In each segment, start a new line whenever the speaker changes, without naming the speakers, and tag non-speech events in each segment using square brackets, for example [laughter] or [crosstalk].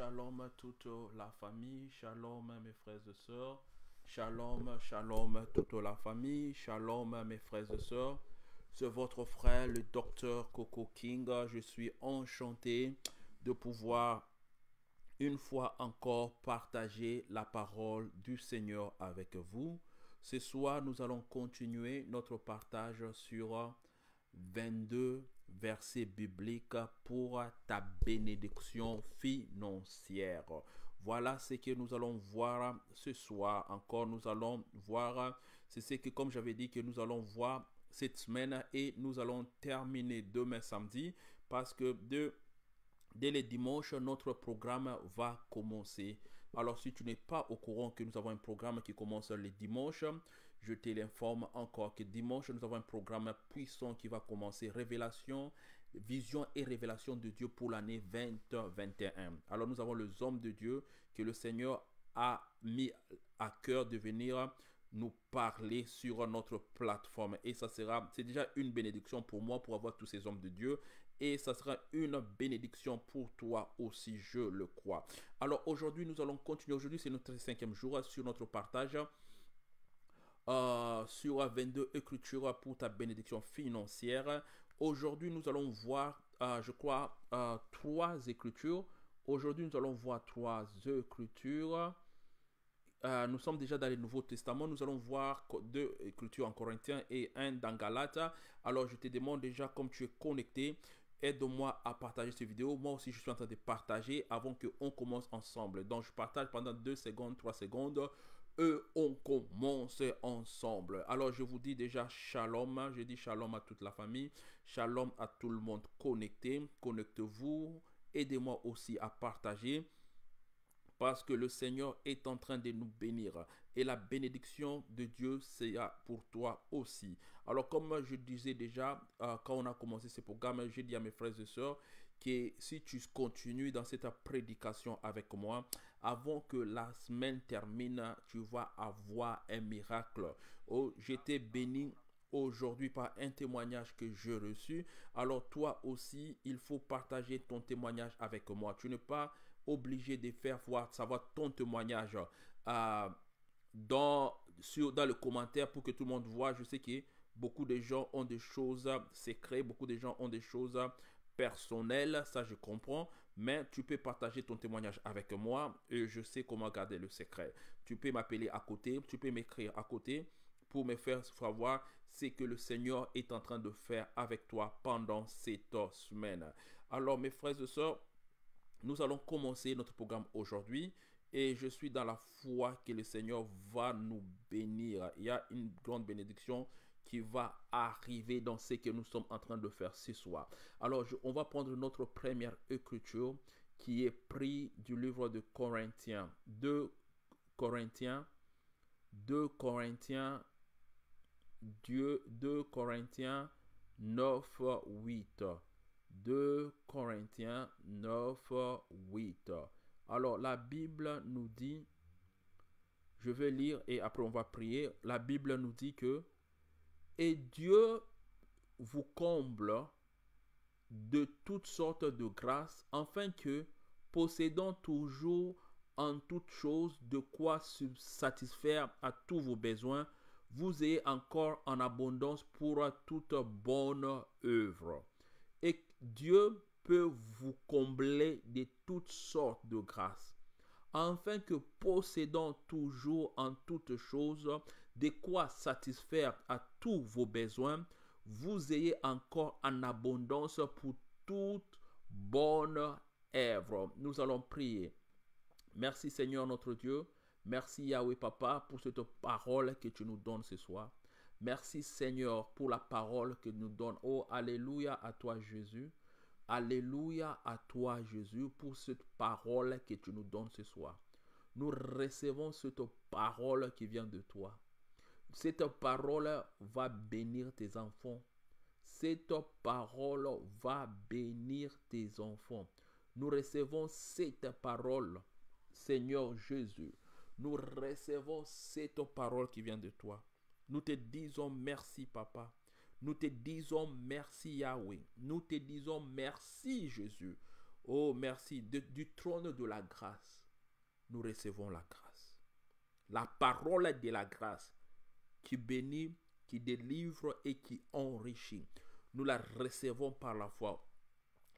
Shalom à toute la famille. Shalom mes frères et sœurs. Shalom, shalom à toute la famille. Shalom mes frères et sœurs. C'est votre frère, le docteur Coco King. Je suis enchanté de pouvoir une fois encore partager la parole du Seigneur avec vous. Ce soir, nous allons continuer notre partage sur 22 verset biblique pour ta bénédiction financière. Voilà ce que nous allons voir ce soir. Encore, nous allons voir, c'est ce que, comme j'avais dit, que nous allons voir cette semaine et nous allons terminer demain samedi parce que dès le dimanche, notre programme va commencer. Alors, si tu n'es pas au courant que nous avons un programme qui commence le dimanche, je t'informe l'informe encore que dimanche, nous avons un programme puissant qui va commencer. Révélation, vision et révélation de Dieu pour l'année 2021. Alors nous avons les hommes de Dieu que le Seigneur a mis à cœur de venir nous parler sur notre plateforme. Et ça sera, c'est déjà une bénédiction pour moi pour avoir tous ces hommes de Dieu. Et ça sera une bénédiction pour toi aussi, je le crois. Alors aujourd'hui, nous allons continuer. Aujourd'hui, c'est notre cinquième jour sur notre partage euh, sur 22 écritures pour ta bénédiction financière. Aujourd'hui, nous allons voir, euh, je crois, euh, trois Écritures. Aujourd'hui, nous allons voir trois Écritures. Euh, nous sommes déjà dans le Nouveau Testament. Nous allons voir deux Écritures en Corinthiens et un dans Galate. Alors, je te demande déjà, comme tu es connecté, aide-moi à partager cette vidéo. Moi aussi, je suis en train de partager avant qu'on commence ensemble. Donc, je partage pendant 2 secondes, 3 secondes eux, ont commencé ensemble. Alors je vous dis déjà shalom, hein. je dis shalom à toute la famille, shalom à tout le monde connecté, connectez-vous, aidez-moi aussi à partager parce que le Seigneur est en train de nous bénir et la bénédiction de Dieu c'est pour toi aussi. Alors comme je disais déjà euh, quand on a commencé ce programme, j'ai dit à mes frères et sœurs que si tu continues dans cette prédication avec moi, avant que la semaine termine, tu vas avoir un miracle. Oh, j'étais béni aujourd'hui par un témoignage que je reçus. Alors toi aussi, il faut partager ton témoignage avec moi. Tu n'es pas obligé de faire voir, savoir ton témoignage euh, dans, sur, dans le commentaire pour que tout le monde voit. Je sais que beaucoup de gens ont des choses secrètes, beaucoup de gens ont des choses personnelles, ça je comprends mais tu peux partager ton témoignage avec moi et je sais comment garder le secret. Tu peux m'appeler à côté, tu peux m'écrire à côté pour me faire savoir ce que le Seigneur est en train de faire avec toi pendant cette semaine. Alors mes frères et sœurs, nous allons commencer notre programme aujourd'hui et je suis dans la foi que le Seigneur va nous bénir. Il y a une grande bénédiction qui va arriver dans ce que nous sommes en train de faire ce soir. Alors, on va prendre notre première écriture qui est prise du livre de Corinthiens. 2 Corinthiens, 2 Corinthiens, Dieu, 2 Corinthiens 9, 8. 2 Corinthiens 9, 8. Alors la Bible nous dit, je vais lire et après on va prier, la Bible nous dit que, et Dieu vous comble de toutes sortes de grâces, afin que, possédant toujours en toutes choses de quoi satisfaire à tous vos besoins, vous ayez encore en abondance pour toute bonne œuvre. Et Dieu vous combler de toutes sortes de grâces, enfin que possédant toujours en toutes choses de quoi satisfaire à tous vos besoins, vous ayez encore en abondance pour toute bonne œuvre. Nous allons prier. Merci Seigneur notre Dieu. Merci Yahweh Papa pour cette parole que tu nous donnes ce soir. Merci Seigneur pour la parole que nous donne Oh Alléluia à toi Jésus. Alléluia à toi Jésus pour cette parole que tu nous donnes ce soir. Nous recevons cette parole qui vient de toi. Cette parole va bénir tes enfants. Cette parole va bénir tes enfants. Nous recevons cette parole, Seigneur Jésus. Nous recevons cette parole qui vient de toi. Nous te disons merci, Papa. Nous te disons merci Yahweh. Nous te disons merci Jésus. Oh merci. du trône de la grâce, nous recevons la grâce. La parole de la grâce qui bénit, qui délivre et qui enrichit. Nous la recevons par la foi.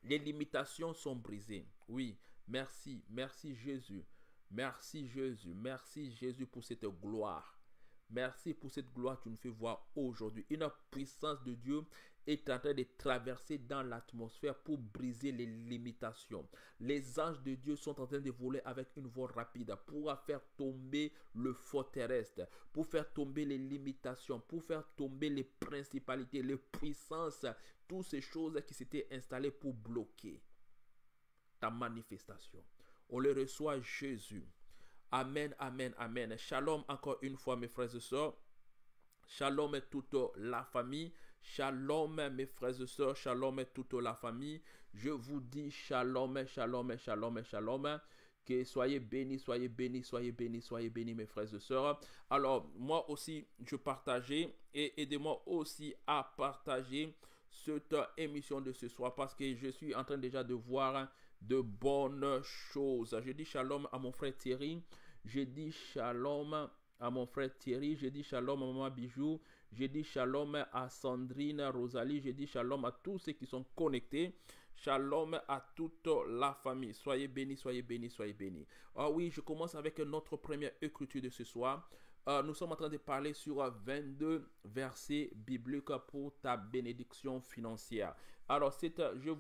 Les limitations sont brisées. Oui, merci, merci Jésus. Merci Jésus, merci Jésus pour cette gloire. Merci pour cette gloire que tu nous fais voir aujourd'hui. Une puissance de Dieu est en train de traverser dans l'atmosphère pour briser les limitations. Les anges de Dieu sont en train de voler avec une voie rapide pour faire tomber le fort terrestre, pour faire tomber les limitations, pour faire tomber les principalités, les puissances, toutes ces choses qui s'étaient installées pour bloquer ta manifestation. On le reçoit Jésus. Amen, amen, amen. Shalom encore une fois mes frères et sœurs. Shalom toute la famille. Shalom mes frères et sœurs. Shalom toute la famille. Je vous dis shalom, shalom, shalom, shalom. Que soyez bénis, soyez bénis, soyez bénis, soyez bénis mes frères et sœurs. Alors moi aussi, je partageais et aidez-moi aussi à partager cette émission de ce soir parce que je suis en train déjà de voir de bonnes choses. Je dis shalom à mon frère Thierry. Je dis shalom à mon frère Thierry. Je dis shalom à Maman Bijou. Je dis shalom à Sandrine, Rosalie. Je dis shalom à tous ceux qui sont connectés. Shalom à toute la famille. Soyez bénis, soyez bénis, soyez bénis. Ah oui, je commence avec notre première écriture de ce soir. Euh, nous sommes en train de parler sur 22 versets bibliques pour ta bénédiction financière. Alors, c'est, euh, je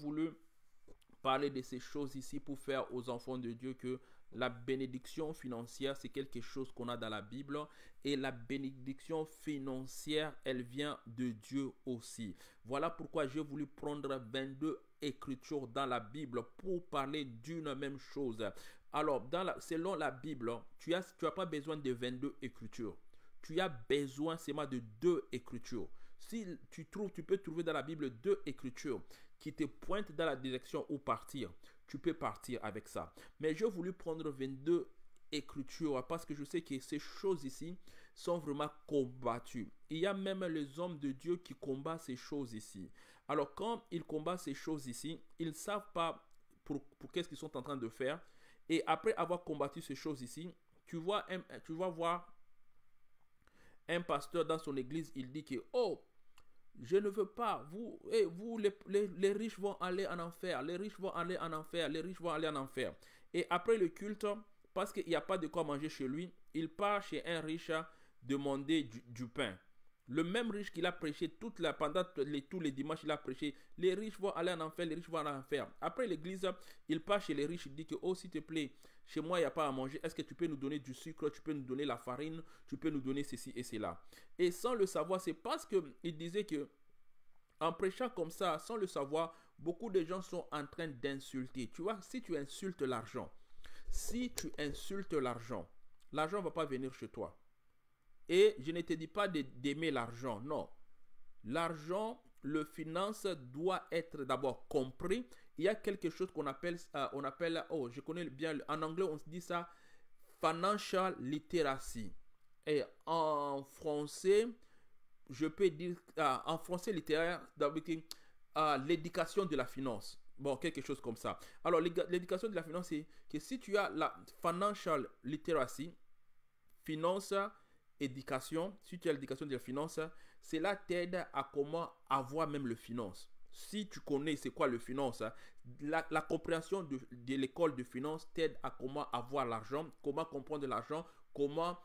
parler de ces choses ici pour faire aux enfants de Dieu que la bénédiction financière, c'est quelque chose qu'on a dans la Bible. Et la bénédiction financière, elle vient de Dieu aussi. Voilà pourquoi j'ai voulu prendre 22 écritures dans la Bible pour parler d'une même chose. Alors, dans la, selon la Bible, hein, tu n'as tu as pas besoin de 22 écritures. Tu as besoin seulement de deux écritures. Si tu trouves, tu peux trouver dans la Bible deux écritures qui te pointent dans la direction où partir. Tu peux partir avec ça. Mais j'ai voulu prendre 22 écritures hein, parce que je sais que ces choses ici sont vraiment combattues. Il y a même les hommes de Dieu qui combattent ces choses ici. Alors quand ils combattent ces choses ici, ils ne savent pas pour, pour qu'est-ce qu'ils sont en train de faire et après avoir combattu ces choses ici, tu vois, tu vas voir un pasteur dans son église, il dit que, oh, je ne veux pas, vous, vous les, riches vont aller en enfer, les riches vont aller en enfer, les riches vont aller en enfer. Et après le culte, parce qu'il n'y a pas de quoi manger chez lui, il part chez un riche demander du pain. Le même riche qu'il a prêché toute la, pendant tous les dimanches, il a prêché. Les riches vont aller en enfer, les riches vont en enfer. Après l'église, il part chez les riches, il dit que, oh, s'il te plaît, chez moi, il n'y a pas à manger. Est-ce que tu peux nous donner du sucre, tu peux nous donner la farine, tu peux nous donner ceci et cela. Et sans le savoir, c'est parce qu'il disait que, en prêchant comme ça, sans le savoir, beaucoup de gens sont en train d'insulter. Tu vois, si tu insultes l'argent, si tu insultes l'argent, l'argent ne va pas venir chez toi. Et je ne te dis pas d'aimer l'argent, non. L'argent, le finance doit être d'abord compris. Il y a quelque chose qu'on appelle, euh, on appelle, oh, je connais bien, en anglais on se dit ça, financial literacy. Et en français, je peux dire, euh, en français littéraire, euh, l'éducation de la finance. Bon, quelque chose comme ça. Alors, l'éducation de la finance, c'est que si tu as la financial literacy, finance, éducation, si tu as l'éducation de la finance, cela t'aide à comment avoir même le finance. Si tu connais c'est quoi le finance, la, compréhension de, de l'école de finance t'aide à comment avoir l'argent, comment comprendre l'argent, comment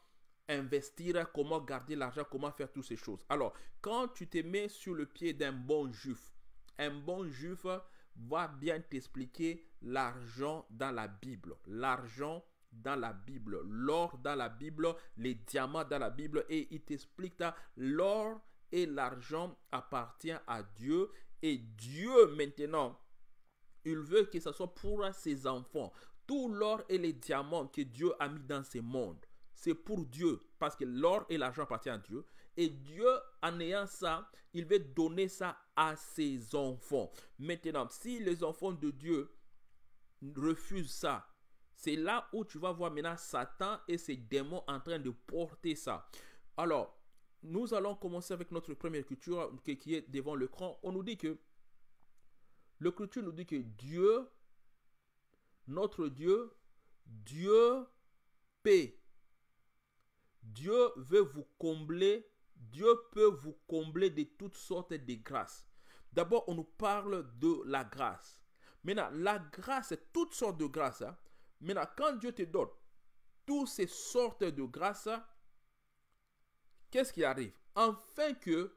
investir, comment garder l'argent, comment faire toutes ces choses. Alors, quand tu te mets sur le pied d'un bon juif, un bon juif va bien t'expliquer l'argent dans la Bible, l'argent dans la Bible, l'or dans la Bible, les diamants dans la Bible, et il t'explique que l'or et l'argent appartient à Dieu, et Dieu maintenant, il veut que ce soit pour ses enfants. Tout l'or et les diamants que Dieu a mis dans ce monde, c'est pour Dieu, parce que l'or et l'argent appartient à Dieu. Et Dieu, en ayant ça, il veut donner ça à ses enfants. Maintenant, si les enfants de Dieu refusent ça, c'est là où tu vas voir maintenant Satan et ses démons en train de porter ça. Alors, nous allons commencer avec notre première culture qui est devant l'écran. On nous dit que le culture nous dit que Dieu, notre Dieu, Dieu paie. Dieu veut vous combler. Dieu peut vous combler de toutes sortes de grâces. D'abord, on nous parle de la grâce. Maintenant, la grâce, toutes sortes de grâces. Hein? Maintenant, quand Dieu te donne toutes ces sortes de grâces, qu'est-ce qui arrive Enfin que,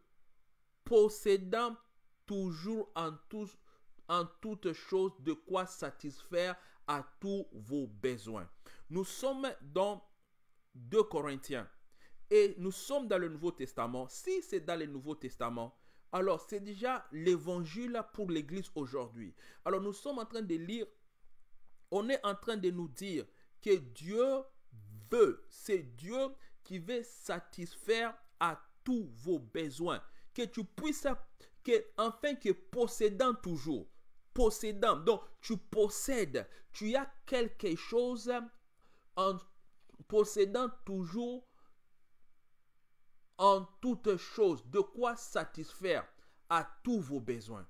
possédant toujours en, en toutes choses de quoi satisfaire à tous vos besoins. Nous sommes dans 2 Corinthiens et nous sommes dans le Nouveau Testament. Si c'est dans le Nouveau Testament, alors c'est déjà l'évangile pour l'Église aujourd'hui. Alors nous sommes en train de lire on est en train de nous dire que Dieu veut, c'est Dieu qui veut satisfaire à tous vos besoins, que tu puisses, que, enfin que possédant toujours, possédant, donc tu possèdes, tu as quelque chose en possédant toujours en toutes choses, de quoi satisfaire à tous vos besoins.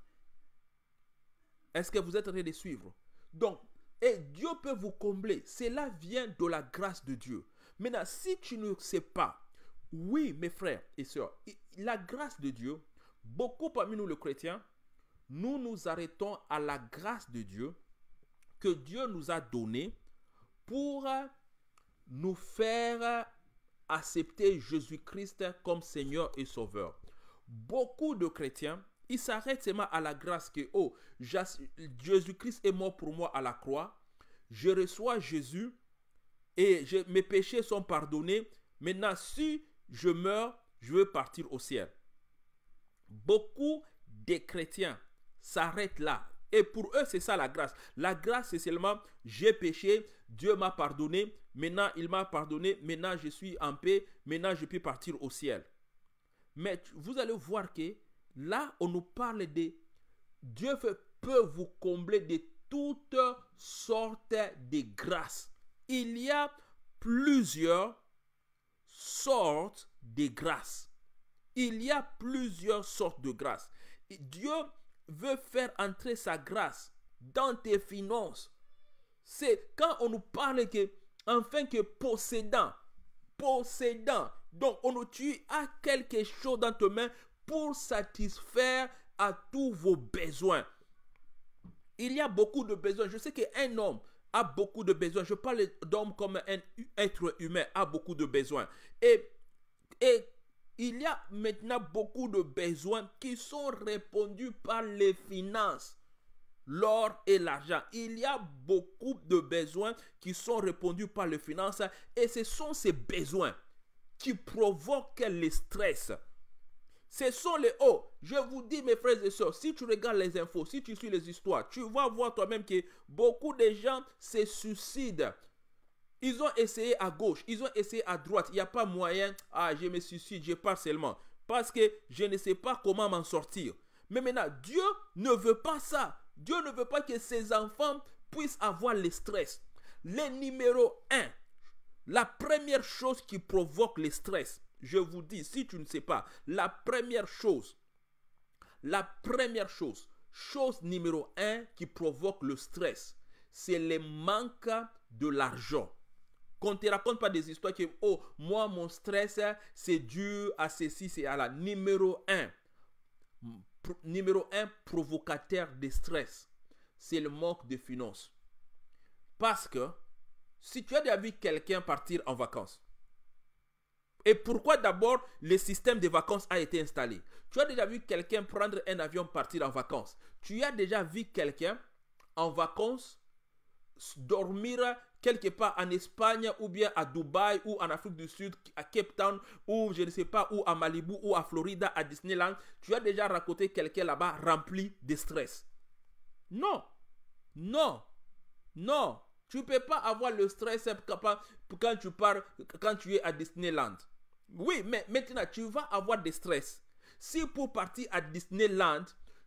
Est-ce que vous êtes en train de suivre? Donc, et Dieu peut vous combler. Cela vient de la grâce de Dieu. Maintenant, si tu ne sais pas, oui, mes frères et sœurs, la grâce de Dieu, beaucoup parmi nous, le chrétiens, nous nous arrêtons à la grâce de Dieu que Dieu nous a donnée pour nous faire accepter Jésus-Christ comme Seigneur et Sauveur. Beaucoup de chrétiens il s'arrête seulement à la grâce que, oh, Jésus-Christ est mort pour moi à la croix. Je reçois Jésus et mes péchés sont pardonnés. Maintenant, si je meurs, je veux partir au ciel. Beaucoup des chrétiens s'arrêtent là. Et pour eux, c'est ça la grâce. La grâce, c'est seulement j'ai péché, Dieu m'a pardonné, maintenant il m'a pardonné, maintenant je suis en paix, maintenant je peux partir au ciel. Mais vous allez voir que Là, on nous parle de Dieu peut vous combler de toutes sortes de grâces. Il y a plusieurs sortes de grâces. Il y a plusieurs sortes de grâces. Dieu veut faire entrer sa grâce dans tes finances. C'est quand on nous parle que, enfin que possédant, possédant, donc on nous tue à quelque chose dans tes mains pour satisfaire à tous vos besoins. Il y a beaucoup de besoins. Je sais qu'un homme a beaucoup de besoins. Je parle d'homme comme un être humain a beaucoup de besoins. Et, et il y a maintenant beaucoup de besoins qui sont répondus par les finances, l'or et l'argent. Il y a beaucoup de besoins qui sont répondus par les finances et ce sont ces besoins qui provoquent le stress. Ce sont les hauts. Je vous dis, mes frères et sœurs, si tu regardes les infos, si tu suis les histoires, tu vas voir toi-même que beaucoup de gens se suicident. Ils ont essayé à gauche, ils ont essayé à droite. Il n'y a pas moyen. Ah, je me suicide, je pars seulement. Parce que je ne sais pas comment m'en sortir. Mais maintenant, Dieu ne veut pas ça. Dieu ne veut pas que ses enfants puissent avoir le stress. Le numéro 1, la première chose qui provoque le stress, je vous dis, si tu ne sais pas, la première chose, la première chose, chose numéro un qui provoque le stress, c'est le manque de l'argent. Quand ne te raconte pas des histoires qui, oh, moi, mon stress, c'est dû à ceci, c'est à la numéro un. numéro un provocateur de stress, c'est le manque de finances. Parce que si tu as déjà vu quelqu'un partir en vacances, et pourquoi d'abord le système de vacances a été installé Tu as déjà vu quelqu'un prendre un avion partir en vacances. Tu as déjà vu quelqu'un en vacances dormir quelque part en Espagne ou bien à Dubaï ou en Afrique du Sud, à Cape Town ou je ne sais pas, ou à Malibu ou à Florida, à Disneyland. Tu as déjà raconté quelqu'un là-bas rempli de stress. Non, non, non. Tu ne peux pas avoir le stress quand tu pars, quand tu es à Disneyland. Oui, mais maintenant, tu vas avoir des stress. Si pour partir à Disneyland,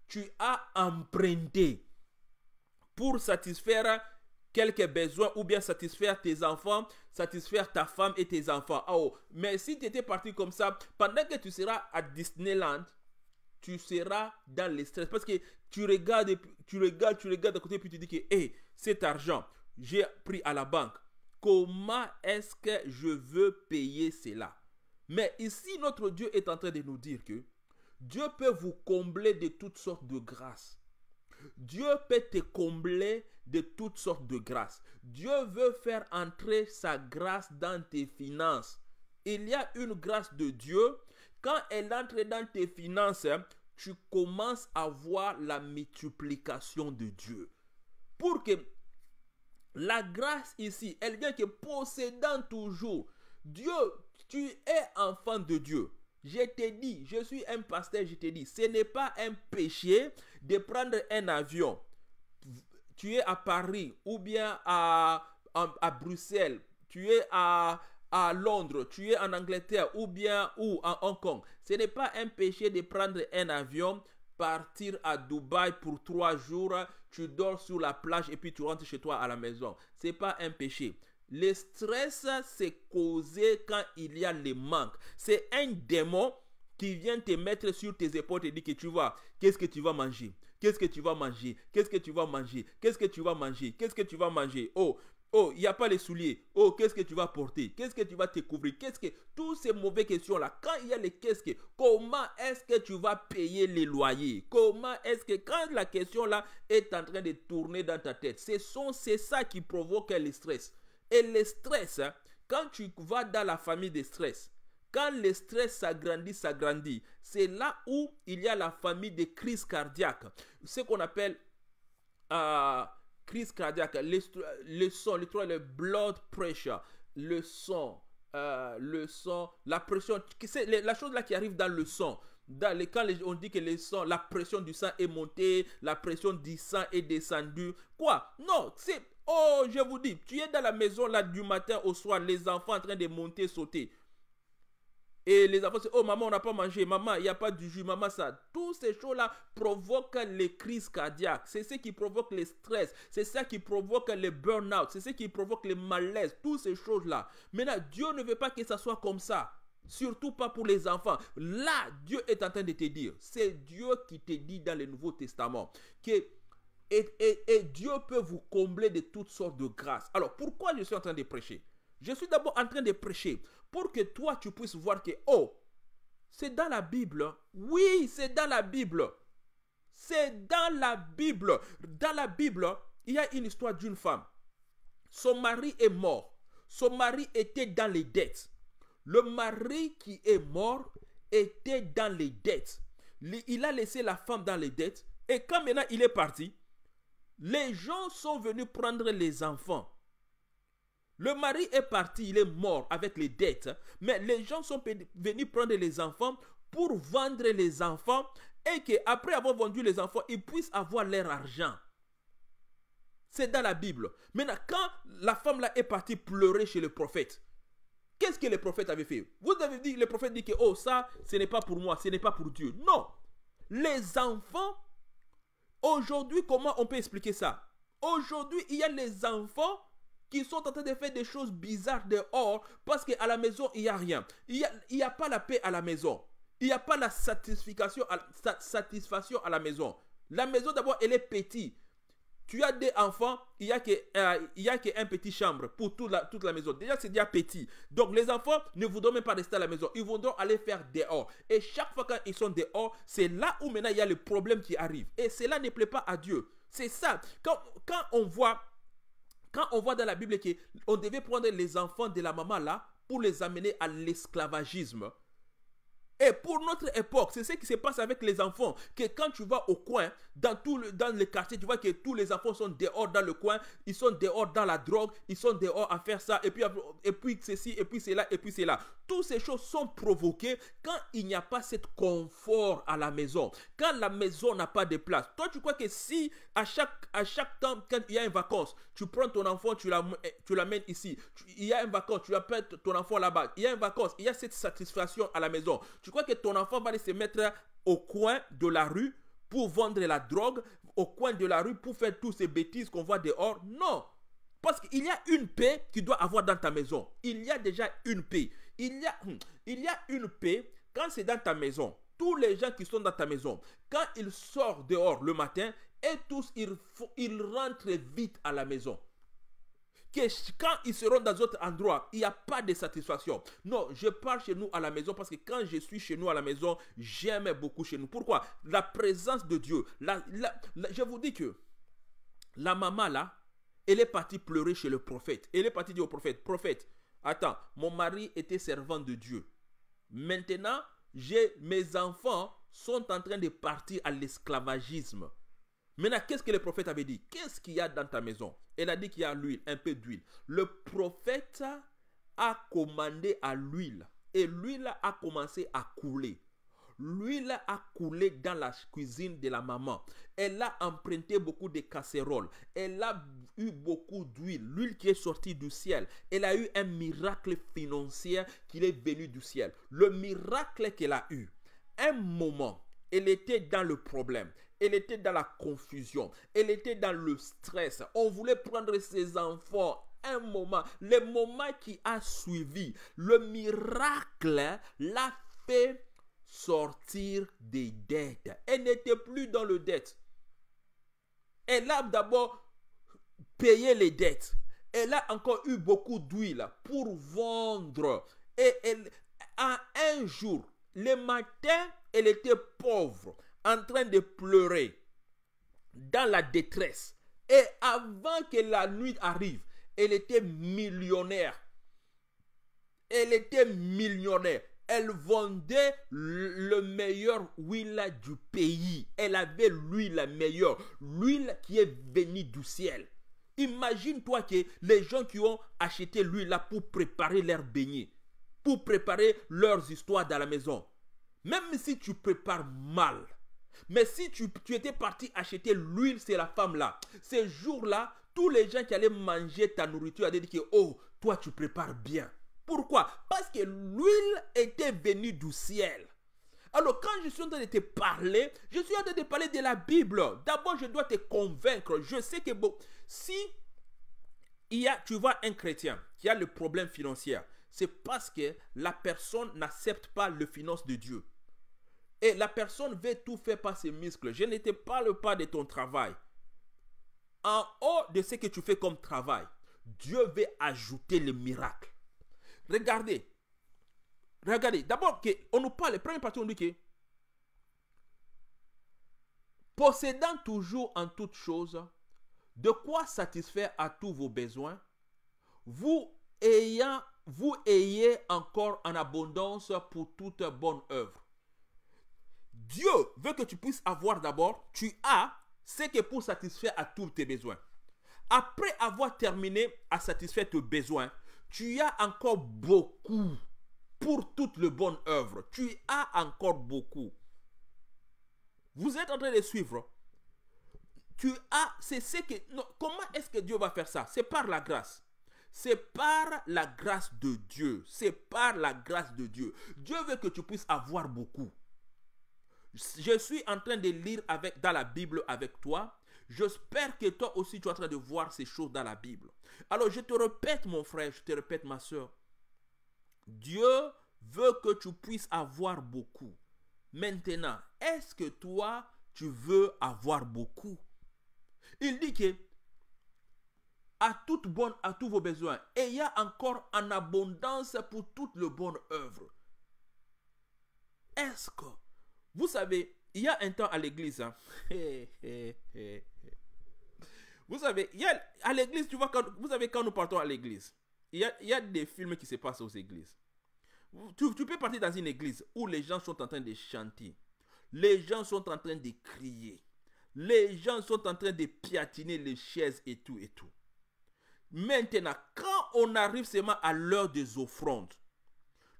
tu as emprunté pour satisfaire quelques besoins ou bien satisfaire tes enfants, satisfaire ta femme et tes enfants. Ah, oh, mais si tu étais parti comme ça, pendant que tu seras à Disneyland, tu seras dans le stress parce que tu regardes, tu regardes, tu regardes à côté puis tu dis que, hé, cet argent, j'ai pris à la banque. Comment est-ce que je veux payer cela Mais ici, notre Dieu est en train de nous dire que Dieu peut vous combler de toutes sortes de grâces. Dieu peut te combler de toutes sortes de grâces. Dieu veut faire entrer sa grâce dans tes finances. Il y a une grâce de Dieu. Quand elle entre dans tes finances, tu commences à voir la multiplication de Dieu. Pour que la grâce ici, elle vient que possédant toujours. Dieu, tu es enfant de Dieu. Je t'ai dit, je suis un pasteur, je t'ai dit, ce n'est pas un péché de prendre un avion. Tu es à Paris ou bien à, Bruxelles, tu es à, Londres, tu es en Angleterre ou bien ou à Hong Kong. Ce n'est pas un péché de prendre un avion partir à Dubaï pour trois jours, tu dors sur la plage et puis tu rentres chez toi à la maison. C'est pas un péché. Le stress, c'est causé quand il y a le manque. C'est un démon qui vient te mettre sur tes épaules et dit que tu vois, qu'est-ce que tu vas manger Qu'est-ce que tu vas manger Qu'est-ce que tu vas manger Qu'est-ce que tu vas manger Qu'est-ce que tu vas manger Oh, Oh, il n'y a pas les souliers. Oh, qu'est-ce que tu vas porter Qu'est-ce que tu vas te couvrir Qu'est-ce que... Toutes ces mauvaises questions-là, quand il y a les qu'est-ce que... Comment est-ce que tu vas payer les loyers Comment est-ce que... Quand la question-là est en train de tourner dans ta tête, c'est ça qui provoque le stress. Et le stress, hein, quand tu vas dans la famille de stress, quand le stress s'agrandit, s'agrandit, c'est là où il y a la famille des crises cardiaques. Ce qu'on appelle... Euh, crise cardiaque, le sang, le blood pressure, le sang, euh, le sang, la pression, c'est la chose là qui arrive dans le sang. Dans les, quand les, on dit que le sang, la pression du sang est montée, la pression du sang est descendue. Quoi Non, c'est... Oh, je vous dis, tu es dans la maison là du matin au soir, les enfants en train de monter, sauter. Et les enfants, oh maman, on n'a pas mangé, maman, il n'y a pas du jus, maman, ça. Toutes ces choses-là provoquent les crises cardiaques. C'est ce qui provoque les stress. C'est ça qui provoque les burn-out. C'est ce qui provoque les malaises. Toutes ces choses-là. Maintenant, Dieu ne veut pas que ça soit comme ça. Surtout pas pour les enfants. Là, Dieu est en train de te dire. C'est Dieu qui te dit dans le Nouveau Testament que et, et Dieu peut vous combler de toutes sortes de grâces. Alors, pourquoi je suis en train de prêcher je suis d'abord en train de prêcher pour que toi, tu puisses voir que, oh, c'est dans la Bible. Oui, c'est dans la Bible. C'est dans la Bible. Dans la Bible, il y a une histoire d'une femme. Son mari est mort. Son mari était dans les dettes. Le mari qui est mort était dans les dettes. Il a laissé la femme dans les dettes. Et quand maintenant il est parti, les gens sont venus prendre les enfants. Le mari est parti, il est mort avec les dettes. Mais les gens sont venus prendre les enfants pour vendre les enfants et qu'après avoir vendu les enfants, ils puissent avoir leur argent. C'est dans la Bible. Maintenant, quand la femme là est partie pleurer chez le prophète, qu'est-ce que le prophète avait fait Vous avez dit, le prophète dit que, oh, ça, ce n'est pas pour moi, ce n'est pas pour Dieu. Non. Les enfants, aujourd'hui, comment on peut expliquer ça Aujourd'hui, il y a les enfants qui sont en train de faire des choses bizarres dehors parce qu'à la maison, il n'y a rien. Il n'y a, pas la paix à la maison. Il n'y a pas la satisfaction à, satisfaction à la maison. La maison, d'abord, elle est petite. Tu as des enfants, il n'y a qu'un euh, petit chambre pour toute la, toute la maison. Déjà, c'est déjà petit. Donc, les enfants ne voudront même pas rester à la maison. Ils voudront aller faire dehors. Et chaque fois qu'ils sont dehors, c'est là où maintenant il y a le problème qui arrive. Et cela ne plaît pas à Dieu. C'est ça. Quand, quand on voit quand on voit dans la Bible qu'on devait prendre les enfants de la maman là pour les amener à l'esclavagisme. Et pour notre époque, c'est ce qui se passe avec les enfants, que quand tu vas au coin, dans, tout le, dans le quartier, tu vois que tous les enfants sont dehors dans le coin, ils sont dehors dans la drogue, ils sont dehors à faire ça, et puis, et puis ceci, et puis cela, et puis cela. Toutes ces choses sont provoquées quand il n'y a pas cette confort à la maison, quand la maison n'a pas de place. Toi, tu crois que si à chaque, à chaque temps, quand il y a une vacance, tu prends ton enfant, tu l'amènes eh, tu l'amènes ici, il y a une vacance, tu appelles ton enfant là-bas, il y a une vacance, il y a cette satisfaction à la maison. Tu crois que ton enfant va aller se mettre au coin de la rue pour vendre la drogue au coin de la rue, pour faire toutes ces bêtises qu'on voit dehors. Non. Parce qu'il y a une paix qui doit avoir dans ta maison. Il y a déjà une paix. Il y a, hmm, il y a une paix quand c'est dans ta maison. Tous les gens qui sont dans ta maison, quand ils sortent dehors le matin, et tous, ils, ils rentrent vite à la maison quand ils seront dans d'autres endroits, il n'y a pas de satisfaction. Non, je pars chez nous à la maison parce que quand je suis chez nous à la maison, j'aime beaucoup chez nous. Pourquoi La présence de Dieu. je vous dis que la maman là, elle est partie pleurer chez le prophète. Elle est partie dire au prophète, prophète, attends, mon mari était servant de Dieu. Maintenant, mes enfants sont en train de partir à l'esclavagisme. Maintenant, qu'est-ce que le prophète avait dit Qu'est-ce qu'il y a dans ta maison Elle a dit qu'il y a l'huile, un peu d'huile. Le prophète a commandé à l'huile et l'huile a commencé à couler. L'huile a coulé dans la cuisine de la maman. Elle a emprunté beaucoup de casseroles. Elle a eu beaucoup d'huile. L'huile qui est sortie du ciel. Elle a eu un miracle financier qui est venu du ciel. Le miracle qu'elle a eu. Un moment, elle était dans le problème. Elle était dans la confusion. Elle était dans le stress. On voulait prendre ses enfants un moment, le moment qui a suivi, le miracle hein, l'a fait sortir des dettes. Elle n'était plus dans le dette. Elle a d'abord payé les dettes. Elle a encore eu beaucoup d'huile pour vendre. Et elle, A un jour, le matin, elle était pauvre en train de pleurer dans la détresse. Et avant que la nuit arrive, elle était millionnaire. Elle était millionnaire. Elle vendait le meilleur huile du pays. Elle avait l'huile la meilleure, l'huile qui est venue du ciel. Imagine-toi que les gens qui ont acheté l'huile là pour préparer leur beignets, pour préparer leurs histoires dans la maison, même si tu prépares mal, mais si tu, étais parti acheter l'huile, c'est la femme là. Ce jours-là, tous les gens qui allaient manger ta nourriture allaient dire que, oh, toi tu prépares bien. Pourquoi Parce que l'huile était venue du ciel. Alors quand je suis en train de te parler, je suis en train de parler de la Bible. D'abord, je dois te convaincre. Je sais que bon, si il tu vois un chrétien qui a le problème financier, c'est parce que la personne n'accepte pas le finance de Dieu. Et la personne veut tout faire par ses muscles. Je ne te parle pas de ton travail. En haut de ce que tu fais comme travail, Dieu veut ajouter le miracle. Regardez. Regardez. D'abord, on nous parle, première partie, on dit que possédant toujours en toutes choses, de quoi satisfaire à tous vos besoins, vous ayant, vous ayez encore en abondance pour toute bonne œuvre. Dieu veut que tu puisses avoir d'abord, tu as ce que pour satisfaire à tous tes besoins. Après avoir terminé à satisfaire tes besoins, tu as encore beaucoup pour toute la bonne œuvre. Tu as encore beaucoup. Vous êtes en train de suivre. Tu as, c'est ce que. comment est-ce que Dieu va faire ça C'est par la grâce. C'est par la grâce de Dieu. C'est par la grâce de Dieu. Dieu veut que tu puisses avoir beaucoup. Je suis en train de lire avec, dans la Bible avec toi. J'espère que toi aussi tu es en train de voir ces choses dans la Bible. Alors je te répète mon frère, je te répète ma soeur. Dieu veut que tu puisses avoir beaucoup. Maintenant, est-ce que toi, tu veux avoir beaucoup Il dit que à toute bonne, à tous vos besoins, et il y a encore en abondance pour toute le bonne œuvre. Est-ce que vous savez, il y a un temps à l'église. Hein. vous savez, il à l'église, tu vois, quand, vous savez, quand nous partons à l'église, il y a, des films qui se passent aux églises. Tu, peux partir dans une église où les gens sont en train de chanter. Les gens sont en train de crier. Les gens sont en train de piatiner les chaises et tout et tout. Maintenant, quand on arrive seulement à l'heure des offrandes,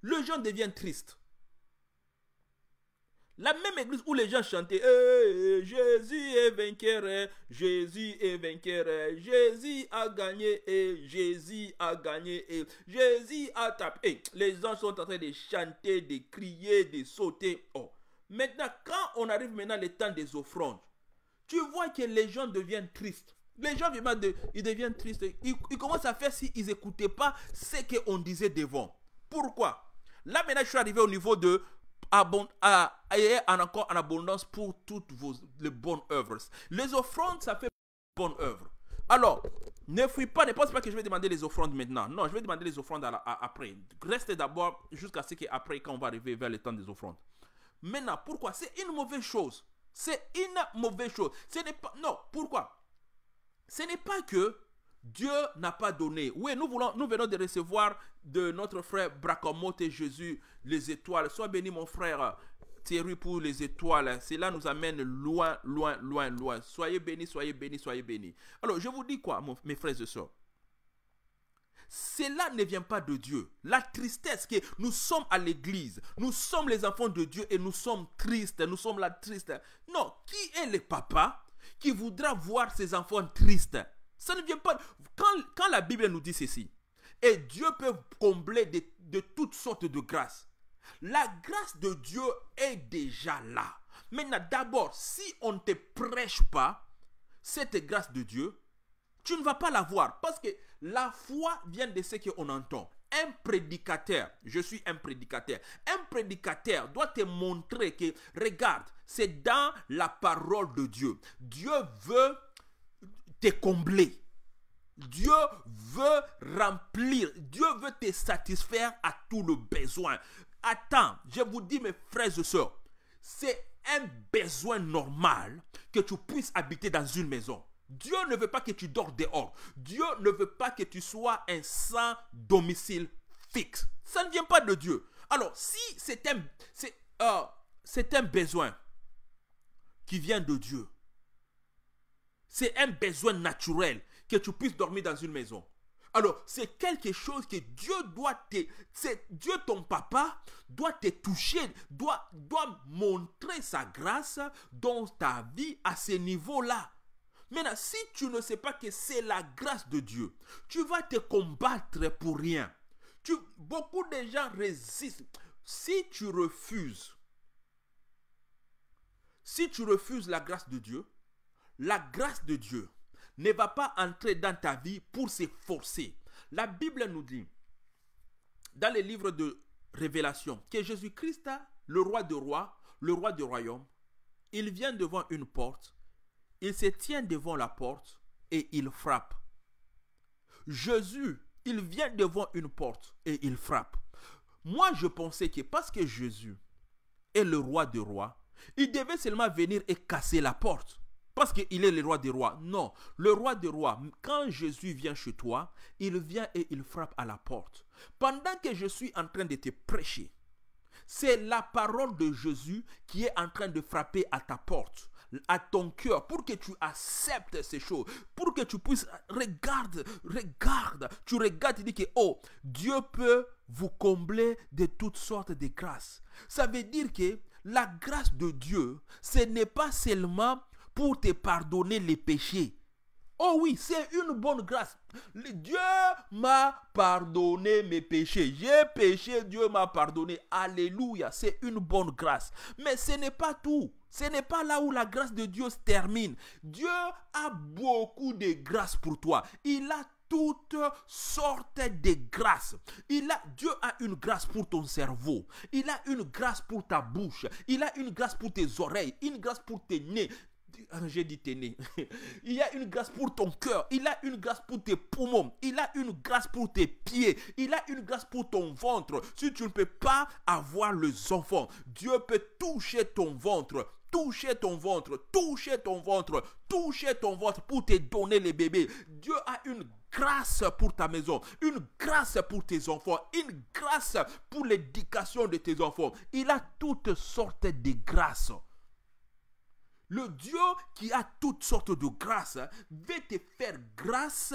le gens deviennent tristes la même église où les gens chantaient eh, eh, Jésus est vainqueur, eh, Jésus est vainqueur, Jésus a gagné, et Jésus a gagné, et Jésus a tapé. les gens sont en train de chanter, de crier, de sauter. Oh. Maintenant, quand on arrive maintenant le temps des offrandes, tu vois que les gens deviennent tristes. Les gens ils deviennent tristes. Ils, commencent à faire s'ils ils n'écoutaient pas ce qu'on disait devant. Pourquoi Là maintenant, je suis arrivé au niveau de en encore en abondance pour toutes vos les bonnes œuvres. Les offrandes, ça fait bonne œuvre. Alors, ne fuis pas, ne pense pas que je vais demander les offrandes maintenant. Non, je vais demander les offrandes après. Restez d'abord jusqu'à ce qu'après, quand on va arriver vers le temps des offrandes. Maintenant, pourquoi C'est une mauvaise chose. C'est une mauvaise chose. Ce n'est pas. Non, pourquoi Ce n'est pas que Dieu n'a pas donné. Oui, nous, voulons, nous venons de recevoir de notre frère Bracomote Jésus les étoiles. Sois béni, mon frère Thierry, pour les étoiles. Cela nous amène loin, loin, loin, loin. Soyez bénis, soyez bénis, soyez bénis. Alors, je vous dis quoi, mes frères et sœurs cela ne vient pas de Dieu. La tristesse que nous sommes à l'église, nous sommes les enfants de Dieu et nous sommes tristes, nous sommes là triste. Non, qui est le papa qui voudra voir ses enfants tristes ça ne vient pas. Quand, la Bible nous dit ceci, et Dieu peut combler de, de toutes sortes de grâces, la grâce de Dieu est déjà là. Maintenant, d'abord, si on ne te prêche pas cette grâce de Dieu, tu ne vas pas la voir parce que la foi vient de ce qu'on entend. Un prédicateur, je suis un prédicateur, un prédicateur doit te montrer que, regarde, c'est dans la parole de Dieu. Dieu veut te combler. Dieu veut remplir, Dieu veut te satisfaire à tout le besoin. Attends, je vous dis mes frères et sœurs, c'est un besoin normal que tu puisses habiter dans une maison. Dieu ne veut pas que tu dors dehors. Dieu ne veut pas que tu sois un sans domicile fixe. Ça ne vient pas de Dieu. Alors, si c'est un, c'est, euh, un besoin qui vient de Dieu, c'est un besoin naturel que tu puisses dormir dans une maison. Alors, c'est quelque chose que Dieu doit te... Dieu, ton papa, doit te toucher, doit, doit montrer sa grâce dans ta vie à ce niveau-là. Maintenant, si tu ne sais pas que c'est la grâce de Dieu, tu vas te combattre pour rien. beaucoup de gens résistent. Si tu refuses, si tu refuses la grâce de Dieu, la grâce de Dieu ne va pas entrer dans ta vie pour s'efforcer La Bible nous dit, dans les livres de Révélation, que Jésus-Christ, le roi de rois, le roi du royaume, il vient devant une porte, il se tient devant la porte et il frappe. Jésus, il vient devant une porte et il frappe. Moi, je pensais que parce que Jésus est le roi de rois, il devait seulement venir et casser la porte. Parce qu'il est le roi des rois. Non, le roi des rois, quand Jésus vient chez toi, il vient et il frappe à la porte. Pendant que je suis en train de te prêcher, c'est la parole de Jésus qui est en train de frapper à ta porte, à ton cœur, pour que tu acceptes ces choses, pour que tu puisses regarde, regarde, tu regardes et dis que oh, Dieu peut vous combler de toutes sortes de grâces. Ça veut dire que la grâce de Dieu, ce n'est pas seulement pour te pardonner les péchés. Oh oui, c'est une bonne grâce. Dieu m'a pardonné mes péchés. J'ai péché, Dieu m'a pardonné. Alléluia, c'est une bonne grâce. Mais ce n'est pas tout. Ce n'est pas là où la grâce de Dieu se termine. Dieu a beaucoup de grâce pour toi. Il a toutes sortes de grâces. Il a, Dieu a une grâce pour ton cerveau. Il a une grâce pour ta bouche. Il a une grâce pour tes oreilles. Une grâce pour tes nez. J'ai dit né. Il y a une grâce pour ton cœur. Il a une grâce pour tes poumons. Il a une grâce pour tes pieds. Il a une grâce pour ton ventre. Si tu ne peux pas avoir les enfants, Dieu peut toucher ton ventre toucher ton ventre, toucher ton ventre, toucher ton ventre pour te donner les bébés. Dieu a une grâce pour ta maison, une grâce pour tes enfants, une grâce pour l'éducation de tes enfants. Il a toutes sortes de grâces. Le Dieu qui a toutes sortes de grâces hein, veut te faire grâce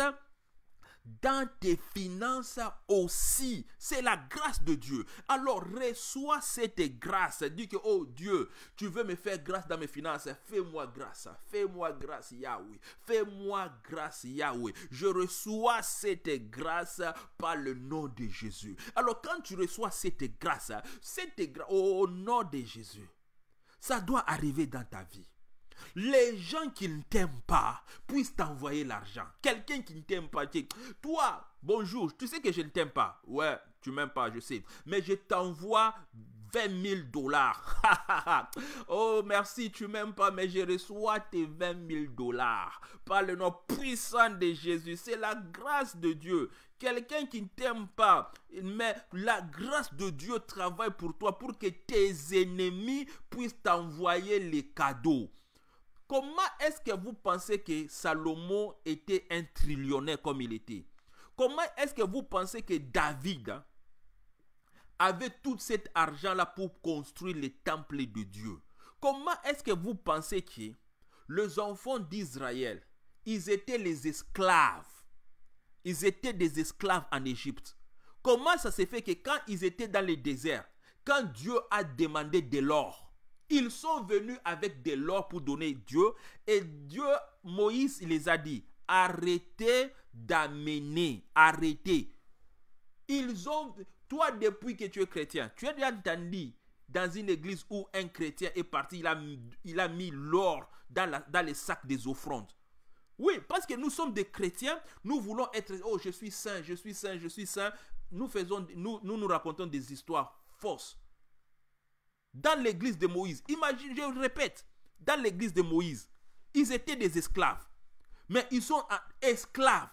dans tes finances aussi. C'est la grâce de Dieu. Alors reçois cette grâce. Dis que, oh Dieu, tu veux me faire grâce dans mes finances. Fais-moi grâce. Fais-moi grâce, Yahweh. Fais-moi grâce, Yahweh. Je reçois cette grâce par le nom de Jésus. Alors quand tu reçois cette grâce, cette grâce, au nom de Jésus, ça doit arriver dans ta vie. Les gens qui ne t'aiment pas puissent t'envoyer l'argent. Quelqu'un qui ne t'aime pas, toi, bonjour, tu sais que je ne t'aime pas. Ouais, tu m'aimes pas, je sais. Mais je t'envoie 20 000 dollars. [laughs] oh, merci, tu m'aimes pas, mais je reçois tes 20 000 dollars. Par le nom puissant de Jésus, c'est la grâce de Dieu. Quelqu'un qui ne t'aime pas, mais la grâce de Dieu travaille pour toi pour que tes ennemis puissent t'envoyer les cadeaux. Comment est-ce que vous pensez que Salomon était un trillionnaire comme il était Comment est-ce que vous pensez que David avait tout cet argent-là pour construire les temples de Dieu Comment est-ce que vous pensez que les enfants d'Israël, ils étaient les esclaves Ils étaient des esclaves en Égypte. Comment ça s'est fait que quand ils étaient dans le désert, quand Dieu a demandé de l'or, ils sont venus avec de l'or pour donner Dieu. Et Dieu, Moïse, il les a dit, arrêtez d'amener, arrêtez. Ils ont, toi depuis que tu es chrétien, tu as déjà entendu dans une église où un chrétien est parti, il a, il a mis l'or dans, dans les sacs des offrandes. Oui, parce que nous sommes des chrétiens, nous voulons être, oh je suis saint, je suis saint, je suis saint. Nous faisons, nous, nous racontons des histoires fausses. Dans l'église de Moïse, imagine, je répète, dans l'église de Moïse, ils étaient des esclaves. Mais ils sont esclaves.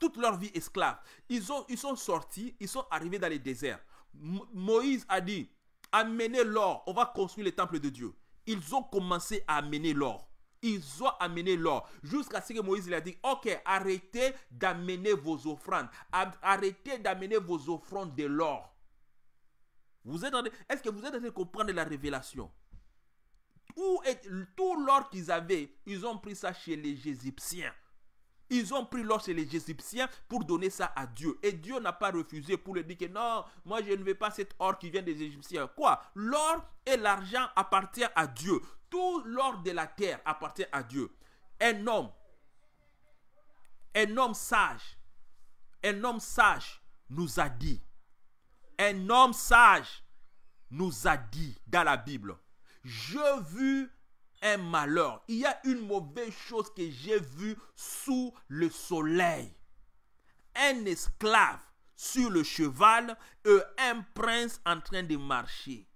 toute leur vie esclaves. Ils, ont, ils sont sortis, ils sont arrivés dans les déserts. Moïse a dit, amenez l'or, on va construire le temple de Dieu. Ils ont commencé à amener l'or. Ils ont amené l'or jusqu'à ce que Moïse lui a dit, ok, arrêtez d'amener vos offrandes. Arrêtez d'amener vos offrandes de l'or. Vous êtes Est-ce que vous êtes en train de comprendre la révélation tout l'or qu'ils avaient Ils ont pris ça chez les Égyptiens. Ils ont pris l'or chez les Égyptiens pour donner ça à Dieu. Et Dieu n'a pas refusé pour leur dire que non, moi je ne veux pas cet or qui vient des Égyptiens. Quoi L'or et l'argent appartiennent à Dieu. Tout l'or de la terre appartient à Dieu. Un homme, un homme sage, un homme sage nous a dit un homme sage nous a dit dans la Bible, je vu un malheur, il y a une mauvaise chose que j'ai vue sous le soleil. Un esclave sur le cheval et un prince en train de marcher.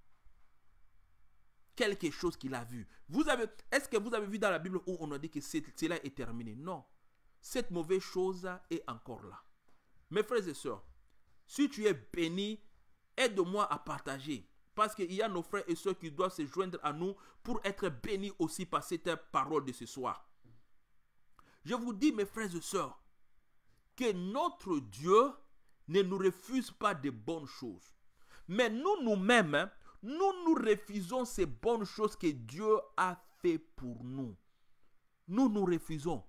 Quelque chose qu'il a vu. Vous avez, est-ce que vous avez vu dans la Bible où on a dit que cela est terminé Non. Cette mauvaise chose est encore là. Mes frères et sœurs, si tu es béni Aide-moi à partager. Parce qu'il y a nos frères et sœurs qui doivent se joindre à nous pour être bénis aussi par cette parole de ce soir. Je vous dis, mes frères et sœurs, que notre Dieu ne nous refuse pas de bonnes choses. Mais nous, nous-mêmes, nous nous refusons ces bonnes choses que Dieu a fait pour nous. Nous nous refusons.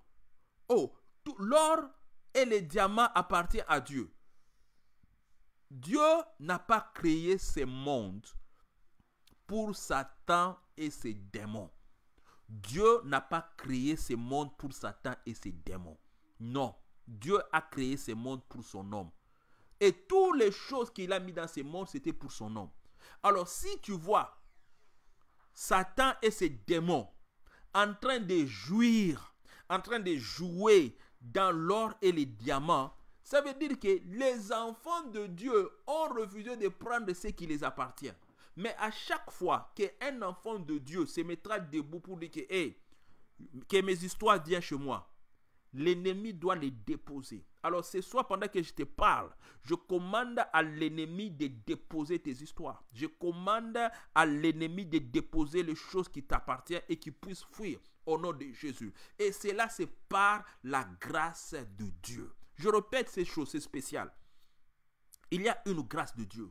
Oh, l'or et les diamants appartiennent à Dieu. Dieu n'a pas créé ce monde pour Satan et ses démons. Dieu n'a pas créé ce monde pour Satan et ses démons. Non, Dieu a créé ce monde pour son homme. Et toutes les choses qu'il a mis dans ce monde, c'était pour son homme. Alors si tu vois Satan et ses démons en train de jouir, en train de jouer dans l'or et les diamants, ça veut dire que les enfants de Dieu ont refusé de prendre ce qui les appartient. Mais à chaque fois qu'un enfant de Dieu se mettra debout pour dire que, que mes histoires viennent chez moi, l'ennemi doit les déposer. Alors ce soir, pendant que je te parle, je commande à l'ennemi de déposer tes histoires. Je commande à l'ennemi de déposer les choses qui t'appartiennent et qui puissent fuir au nom de Jésus. Et cela, c'est par la grâce de Dieu. Je répète ces choses, c'est spécial. Il y a une grâce de Dieu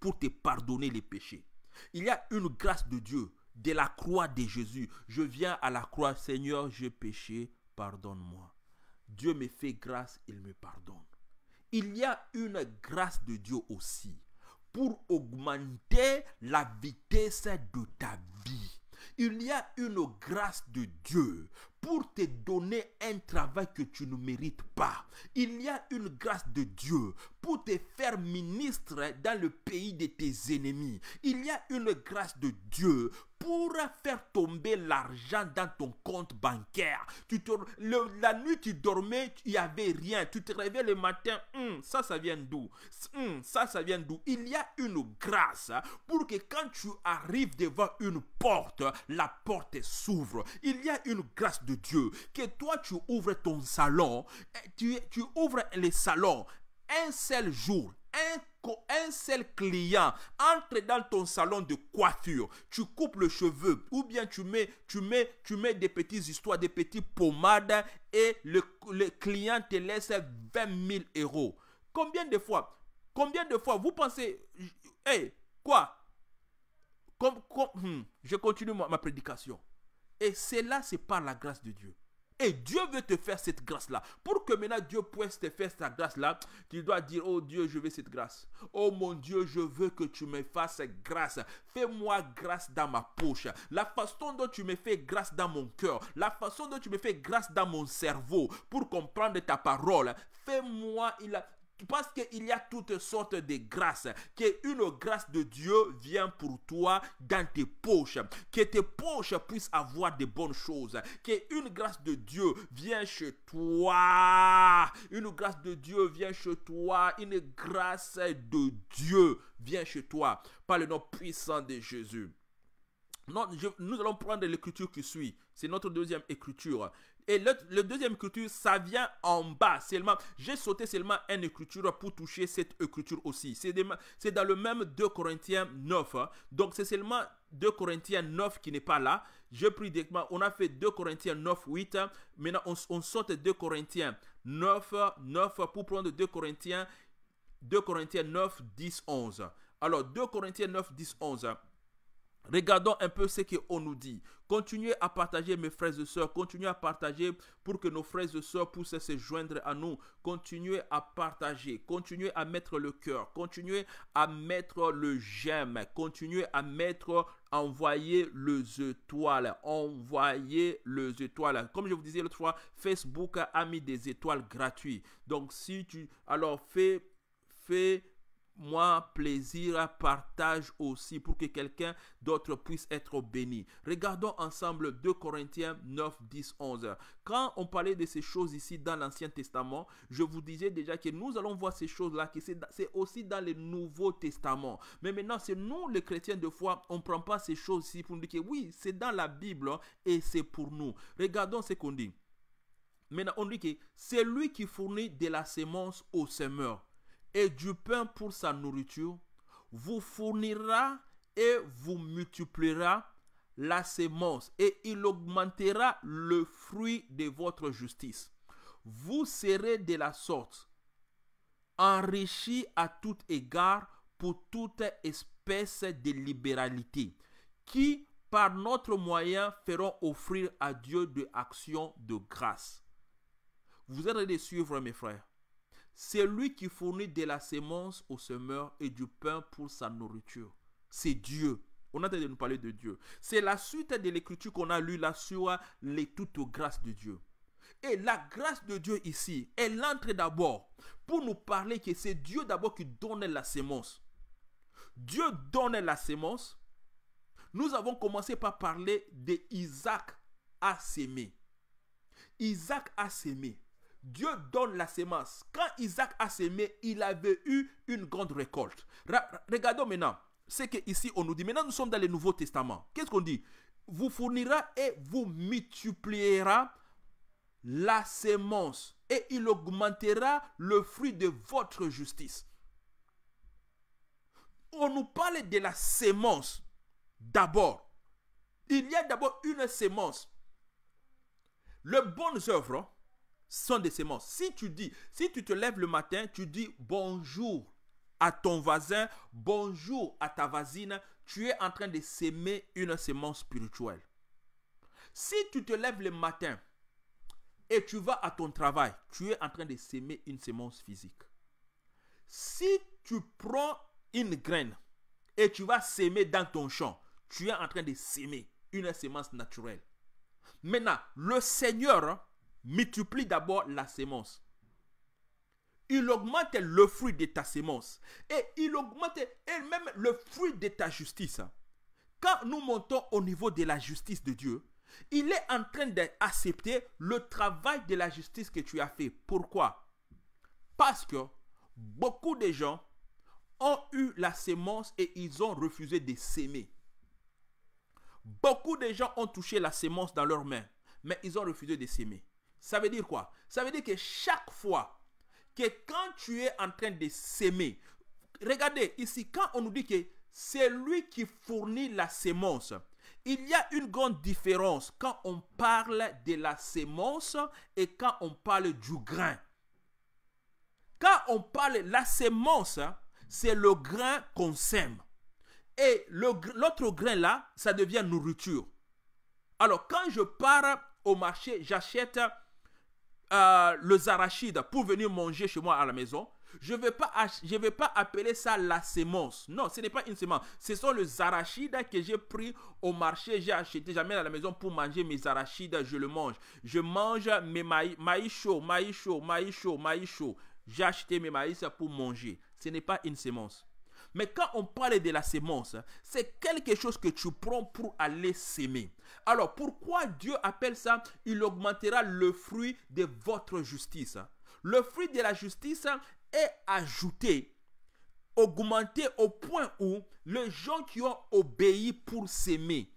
pour te pardonner les péchés. Il y a une grâce de Dieu de la croix de Jésus. Je viens à la croix, Seigneur, j'ai péché, pardonne-moi. Dieu me fait grâce, il me pardonne. Il y a une grâce de Dieu aussi pour augmenter la vitesse de ta vie. Il y a une grâce de Dieu pour te donner un travail que tu ne mérites pas. Il y a une grâce de Dieu pour te faire ministre dans le pays de tes ennemis. Il y a une grâce de Dieu pour faire tomber l'argent dans ton compte bancaire. Tu te, la nuit, tu dormais, il n'y avait rien. Tu te réveilles le matin, hum, ça, ça vient d'où hum, Ça, ça vient d'où Il y a une grâce pour que quand tu arrives devant une porte, la porte s'ouvre. Il y a une grâce de Dieu, que toi tu ouvres ton salon, eh, tu, tu ouvres les salons un seul jour, un seul client entre dans ton salon de coiffure, tu coupes le cheveu ou bien tu mets, tu mets, tu mets des petites histoires, des petites pommades et le, client te laisse 20 000 euros. Combien de fois, combien de fois vous pensez, hé, eh, quoi comme, hmm, Je continue ma prédication. Et cela, c'est par la grâce de Dieu. Et Dieu veut te faire cette grâce-là. Pour que maintenant Dieu puisse te faire cette grâce-là, tu dois dire, oh Dieu, je veux cette grâce. Oh mon Dieu, je veux que tu me fasses grâce. Fais-moi grâce dans ma poche. La façon dont tu me fais grâce dans mon cœur, la façon dont tu me fais grâce dans mon cerveau pour comprendre ta parole, fais-moi, il parce qu'il y a toutes sortes de grâces, que une grâce de Dieu vient pour toi dans tes poches, que tes poches puissent avoir de bonnes choses, que une grâce de Dieu vienne chez toi, une grâce de Dieu vient chez toi, une grâce de Dieu vient chez toi, par le nom puissant de Jésus. nous allons prendre l'écriture qui suit. C'est notre deuxième écriture. Et le, deuxième écriture, ça vient en bas seulement. J'ai sauté seulement une écriture pour toucher cette écriture aussi. C'est dans le même 2 Corinthiens 9. Hein. Donc c'est seulement 2 Corinthiens 9 qui n'est pas là. Je prie directement, on a fait 2 Corinthiens 9, 8. Hein. Maintenant, on, on saute 2 Corinthiens 9, 9 pour prendre 2 Corinthiens 2 Corinthiens 9, 10, 11. Alors, 2 Corinthiens 9, 10, 11. Regardons un peu ce qu'on nous dit. Continuez à partager mes frères et soeurs. Continuez à partager pour que nos frères et sœurs puissent se joindre à nous. Continuez à partager. Continuez à mettre le cœur. Continuez à mettre le j'aime. Continuez à mettre envoyer les étoiles. Envoyer les étoiles. Comme je vous disais l'autre fois, Facebook a mis des étoiles gratuites. Donc si tu... Alors fais... Fais moi plaisir, partage aussi pour que quelqu'un d'autre puisse être béni. Regardons ensemble 2 Corinthiens 9, 10, 11. Quand on parlait de ces choses ici dans l'Ancien Testament, je vous disais déjà que nous allons voir ces choses-là, que c'est aussi dans le Nouveau Testament. Mais maintenant, c'est nous les chrétiens de foi, on ne prend pas ces choses ici pour nous dire que oui, c'est dans la Bible hein, et c'est pour nous. Regardons ce qu'on dit. Maintenant, on dit que c'est lui qui fournit de la semence aux semeurs et du pain pour sa nourriture, vous fournira et vous multipliera la semence, et il augmentera le fruit de votre justice. Vous serez de la sorte enrichi à tout égard pour toute espèce de libéralité qui, par notre moyen, feront offrir à Dieu de actions de grâce. Vous allez de suivre, mes frères. C'est lui qui fournit de la semence au semeur et du pain pour sa nourriture. C'est Dieu. On a de nous parler de Dieu. C'est la suite de l'écriture qu'on a lue là sur les toutes grâces de Dieu. Et la grâce de Dieu ici, elle entre d'abord pour nous parler que c'est Dieu d'abord qui donne la semence. Dieu donne la semence. Nous avons commencé par parler de Isaac à s'aimer. Isaac a s'aimer. Dieu donne la semence. Quand Isaac a sémé, il avait eu une grande récolte. regardons maintenant. ce que ici on nous dit, maintenant nous sommes dans le Nouveau Testament. Qu'est-ce qu'on dit Vous fournira et vous multipliera la semence et il augmentera le fruit de votre justice. On nous parle de la semence d'abord. Il y a d'abord une semence. Le bon œuvre... Hein, sont des semences. Si tu dis, si tu te lèves le matin, tu dis bonjour à ton voisin, bonjour à ta voisine, tu es en train de s'aimer une semence spirituelle. Si tu te lèves le matin et tu vas à ton travail, tu es en train de s'aimer une semence physique. Si tu prends une graine et tu vas s'aimer dans ton champ, tu es en train de s'aimer une semence naturelle. Maintenant, le Seigneur hein, multiplie d'abord la sémence. Il augmente le fruit de ta sémence. Et il augmente elle même le fruit de ta justice. Quand nous montons au niveau de la justice de Dieu, il est en train d'accepter le travail de la justice que tu as fait. Pourquoi Parce que beaucoup de gens ont eu la sémence et ils ont refusé de s'aimer. Beaucoup de gens ont touché la sémence dans leurs mains, mais ils ont refusé de s'aimer. Ça veut dire quoi Ça veut dire que chaque fois que quand tu es en train de s'aimer, regardez ici, quand on nous dit que c'est lui qui fournit la sémence, il y a une grande différence quand on parle de la sémence et quand on parle du grain. Quand on parle de la sémence, c'est le grain qu'on sème. Et l'autre grain là, ça devient nourriture. Alors quand je pars au marché, j'achète les euh, le pour venir manger chez moi à la maison, je ne vais, pas, je vais pas appeler ça la sémence. Non, ce n'est pas une sémence. Ce sont les arachides que j'ai pris au marché, j'ai acheté, jamais à la maison pour manger mes arachides, je le mange. Je mange mes maïs, maïs chaud, maïs chaud, maïs chaud, maïs chaud. J'ai acheté mes maïs pour manger. Ce n'est pas une sémence. Mais quand on parle de la semence, c'est quelque chose que tu prends pour aller s'aimer. Alors pourquoi Dieu appelle ça Il augmentera le fruit de votre justice. Le fruit de la justice est ajouté augmenté au point où les gens qui ont obéi pour s'aimer.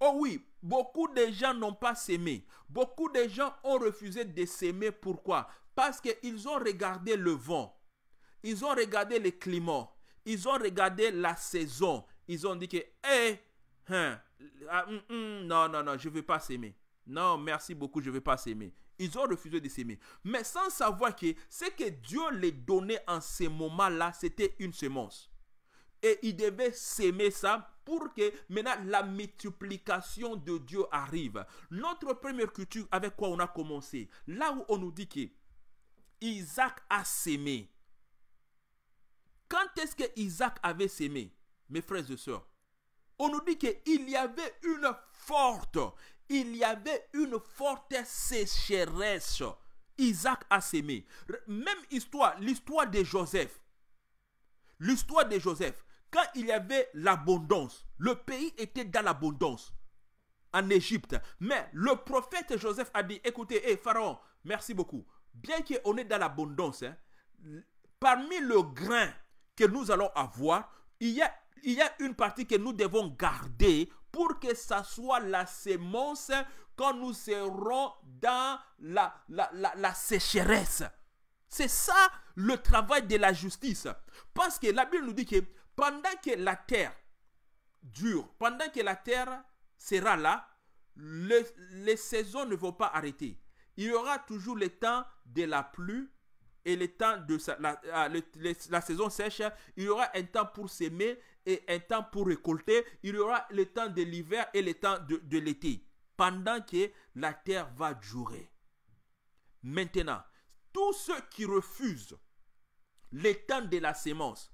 Oh oui, beaucoup de gens n'ont pas s'aimé. Beaucoup de gens ont refusé de s'aimer. Pourquoi Parce qu'ils ont regardé le vent. Ils ont regardé les climats. Ils ont regardé la saison. Ils ont dit que, eh, hey, hein, ah, mm, mm, non, non, non, je ne veux pas s'aimer. Non, merci beaucoup, je ne veux pas s'aimer. Ils ont refusé de s'aimer. Mais sans savoir que ce que Dieu les donnait en ce moment-là, c'était une semence. Et ils devaient s'aimer ça pour que maintenant la multiplication de Dieu arrive. Notre première culture, avec quoi on a commencé Là où on nous dit que Isaac a s'aimé quand est-ce que Isaac avait sémé, mes frères et sœurs On nous dit qu'il y avait une forte, il y avait une forte sécheresse. Isaac a sémé. Même histoire, l'histoire de Joseph. L'histoire de Joseph. Quand il y avait l'abondance, le pays était dans l'abondance en Égypte. Mais le prophète Joseph a dit, écoutez, eh Pharaon, merci beaucoup. Bien qu'on est dans l'abondance, hein, parmi le grain que nous allons avoir, il y a, une partie que nous devons garder pour que ça soit la semence quand nous serons dans la, sécheresse. C'est ça le travail de la justice. Parce que la Bible nous dit que pendant que la terre dure, pendant que la terre sera là, les saisons ne vont pas arrêter. Il y aura toujours le temps de la pluie, et les temps de ah, la, saison sèche, il y aura un temps pour s'aimer et un temps pour récolter, il y aura le temps de l'hiver et le temps de, de l'été, pendant que la terre va durer. Maintenant, tous ceux qui refusent le temps de la sémence,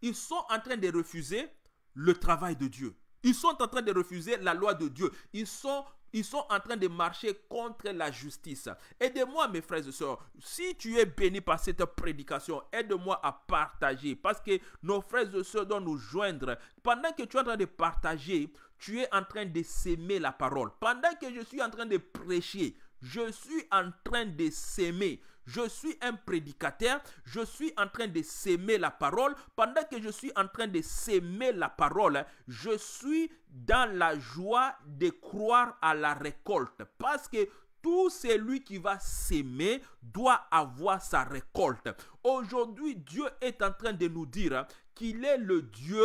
ils sont en train de refuser le travail de Dieu. Ils sont en train de refuser la loi de Dieu. Ils sont ils sont en train de marcher contre la justice. Aidez-moi, mes frères et sœurs. Si tu es béni par cette prédication, aide-moi à partager. Parce que nos frères et sœurs doivent nous joindre. Pendant que tu es en train de partager, tu es en train de s'aimer la parole. Pendant que je suis en train de prêcher, je suis en train de s'aimer. Je suis un prédicateur, je suis en train de s'aimer la parole. Pendant que je suis en train de s'aimer la parole, je suis dans la joie de croire à la récolte. Parce que tout celui qui va s'aimer doit avoir sa récolte. Aujourd'hui, Dieu est en train de nous dire qu'il est le Dieu.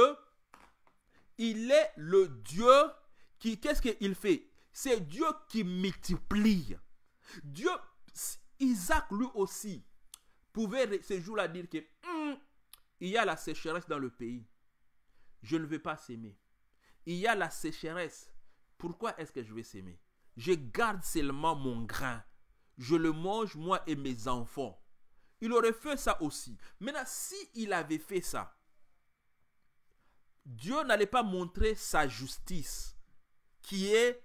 Il est le Dieu qui, qu'est-ce qu'il fait C'est Dieu qui multiplie. Dieu, Isaac lui aussi, pouvait ce jour-là dire que hum, il y a la sécheresse dans le pays. Je ne vais pas s'aimer. Il y a la sécheresse. Pourquoi est-ce que je vais s'aimer Je garde seulement mon grain. Je le mange, moi et mes enfants. Il aurait fait ça aussi. Maintenant, si il avait fait ça, Dieu n'allait pas montrer sa justice, qui est